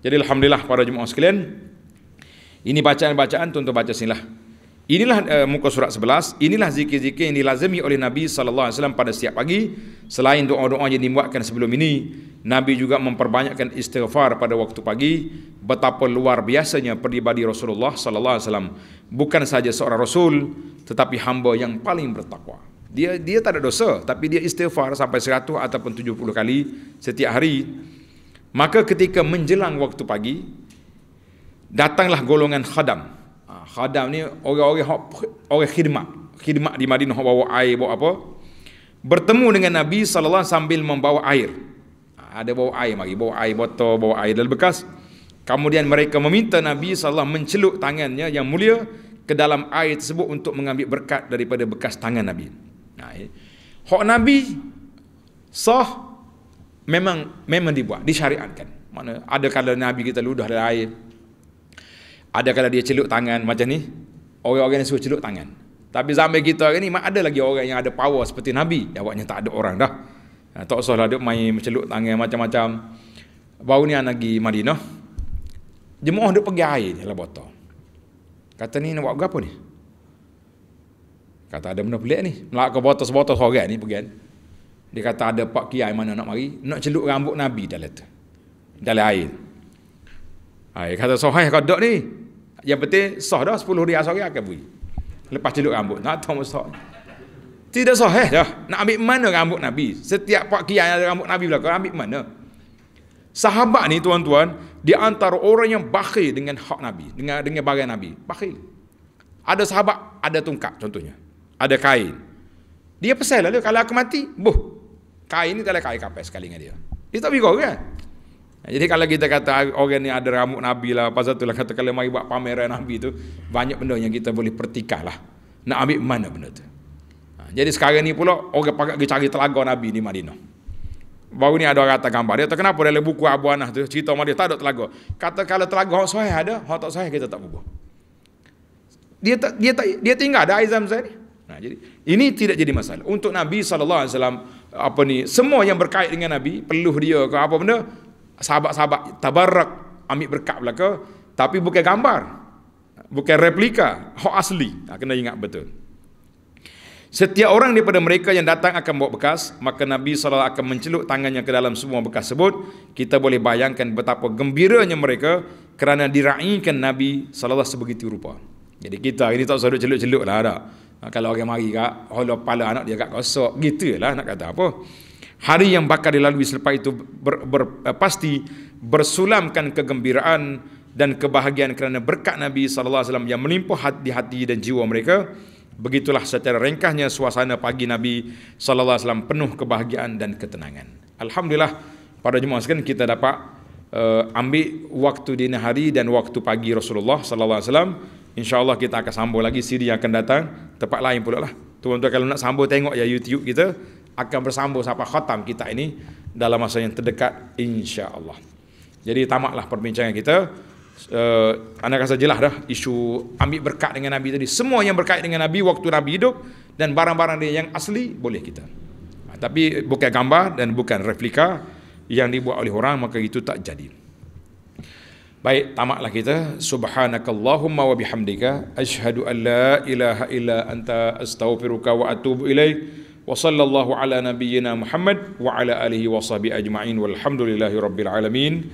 [SPEAKER 1] jadi alhamdulillah para jemaah sekalian ini bacaan-bacaan tuan-tuan baca sinilah inilah uh, muka surat 11 inilah zikir-zikir yang dilazimi oleh Nabi sallallahu alaihi wasallam pada setiap pagi selain doa-doa yang dimuatkan sebelum ini Nabi juga memperbanyakkan istighfar pada waktu pagi betapa luar biasanya peribadi Rasulullah sallallahu alaihi wasallam bukan saja seorang rasul tetapi hamba yang paling bertakwa dia dia tak ada dosa tapi dia istighfar sampai 100 ataupun 70 kali setiap hari maka ketika menjelang waktu pagi datanglah golongan khadam ha, khadam ni orang-orang orang khidmat khidmat di Madinah bawa air bawa apa bertemu dengan Nabi sallallahu alaihi wasallam sambil membawa air ada bawa air mari bawa air botol bawa air dalam bekas kemudian mereka meminta Nabi SAW mencelup tangannya yang mulia ke dalam air tersebut untuk mengambil berkat daripada bekas tangan Nabi nah, eh. hak Nabi sah memang memang dibuat disyariatkan mana ada kala Nabi kita ludah dalam air ada kala dia celup tangan macam ni orang-orang yang suruh celup tangan tapi zaman kita hari ni ada lagi orang yang ada power seperti Nabi jawabnya tak ada orang dah Ha, tak usahlah duk main mencelup tangan macam-macam. Baru ni anak pergi Madinah. Jemaah duk pergi air je lah botol. Kata ni nak buat apa ni? Kata ada benda pelik ni. Melaka botol-botol sorang ni pergi kan. Dia kata ada pak kiai mana nak mari. Nak celup rambut Nabi dalam tu. Dalam air. Air ha, kata sohaih kau duduk ni. Yang penting sah dah 10 riak sorang akan beri. Lepas celup rambut. Nak tahu masak. Tidak sahih eh? ya. Nak ambil mana rambut Nabi? Setiap pak kian ada rambut Nabi belakang, ambil mana? Sahabat ni tuan-tuan, di antara orang yang bakhil dengan hak Nabi, dengan dengan barang Nabi. Bakhil. Ada sahabat, ada tungkat contohnya. Ada kain. Dia pesan lah dia, kalau aku mati, buh. Kain ni tak ada kain kapal sekali dengan dia. Dia tak pergi kan? Jadi kalau kita kata orang ni ada rambut Nabi lah, pasal tu lah kata kalau mari buat pameran Nabi tu, banyak benda yang kita boleh pertikah lah. Nak ambil mana benda tu? Jadi sekarang ni pula orang pakat pergi cari telaga Nabi di Madinah. Baru ni ada orang kata gambar dia. Kenapa dalam buku Abu Anah tu cerita sama dia tak ada telaga. Kata kalau telaga hak sahih ada, hak tak sahih kita tak bubuh. Dia tak dia tak dia tinggal ada Aizam Zain. Nah, jadi ini tidak jadi masalah. Untuk Nabi sallallahu alaihi wasallam apa ni semua yang berkait dengan Nabi perlu dia ke apa benda sahabat-sahabat tabarak ambil berkat belaka tapi bukan gambar bukan replika hak asli nah, kena ingat betul Setiap orang daripada mereka yang datang akan bawa bekas, maka Nabi SAW akan mencelup tangannya ke dalam semua bekas tersebut. Kita boleh bayangkan betapa gembiranya mereka kerana diraihkan Nabi SAW sebegitu rupa. Jadi kita ini tak usah celup-celup lah dah. Ha, kalau orang mari kak, holo pala anak dia kak kosok. Gitu lah nak kata apa. Hari yang bakal dilalui selepas itu ber, ber, ber, eh, pasti bersulamkan kegembiraan dan kebahagiaan kerana berkat Nabi SAW yang melimpah di hati dan jiwa mereka. Mereka. Begitulah secara ringkasnya suasana pagi Nabi sallallahu alaihi wasallam penuh kebahagiaan dan ketenangan. Alhamdulillah pada jumaat sekian kita dapat uh, ambil waktu dini hari dan waktu pagi Rasulullah sallallahu alaihi wasallam. Insyaallah kita akan sambung lagi siri yang akan datang tempat lain pula lah. Tuan-tuan kalau nak sambung tengok ya YouTube kita akan bersambung sampai khatam kita ini dalam masa yang terdekat insyaallah. Jadi tamatlah perbincangan kita uh, anda rasa jelas dah isu ambil berkat dengan Nabi tadi. Semua yang berkait dengan Nabi waktu Nabi hidup dan barang-barang dia yang asli boleh kita. Ha, tapi bukan gambar dan bukan replika yang dibuat oleh orang maka itu tak jadi. Baik, tamatlah kita. Subhanakallahumma wa bihamdika ashhadu an la ilaha illa anta astaghfiruka wa atubu ilaik. Wa sallallahu ala nabiyyina Muhammad wa ala alihi wa sahbihi ajma'in. Walhamdulillahirabbil alamin.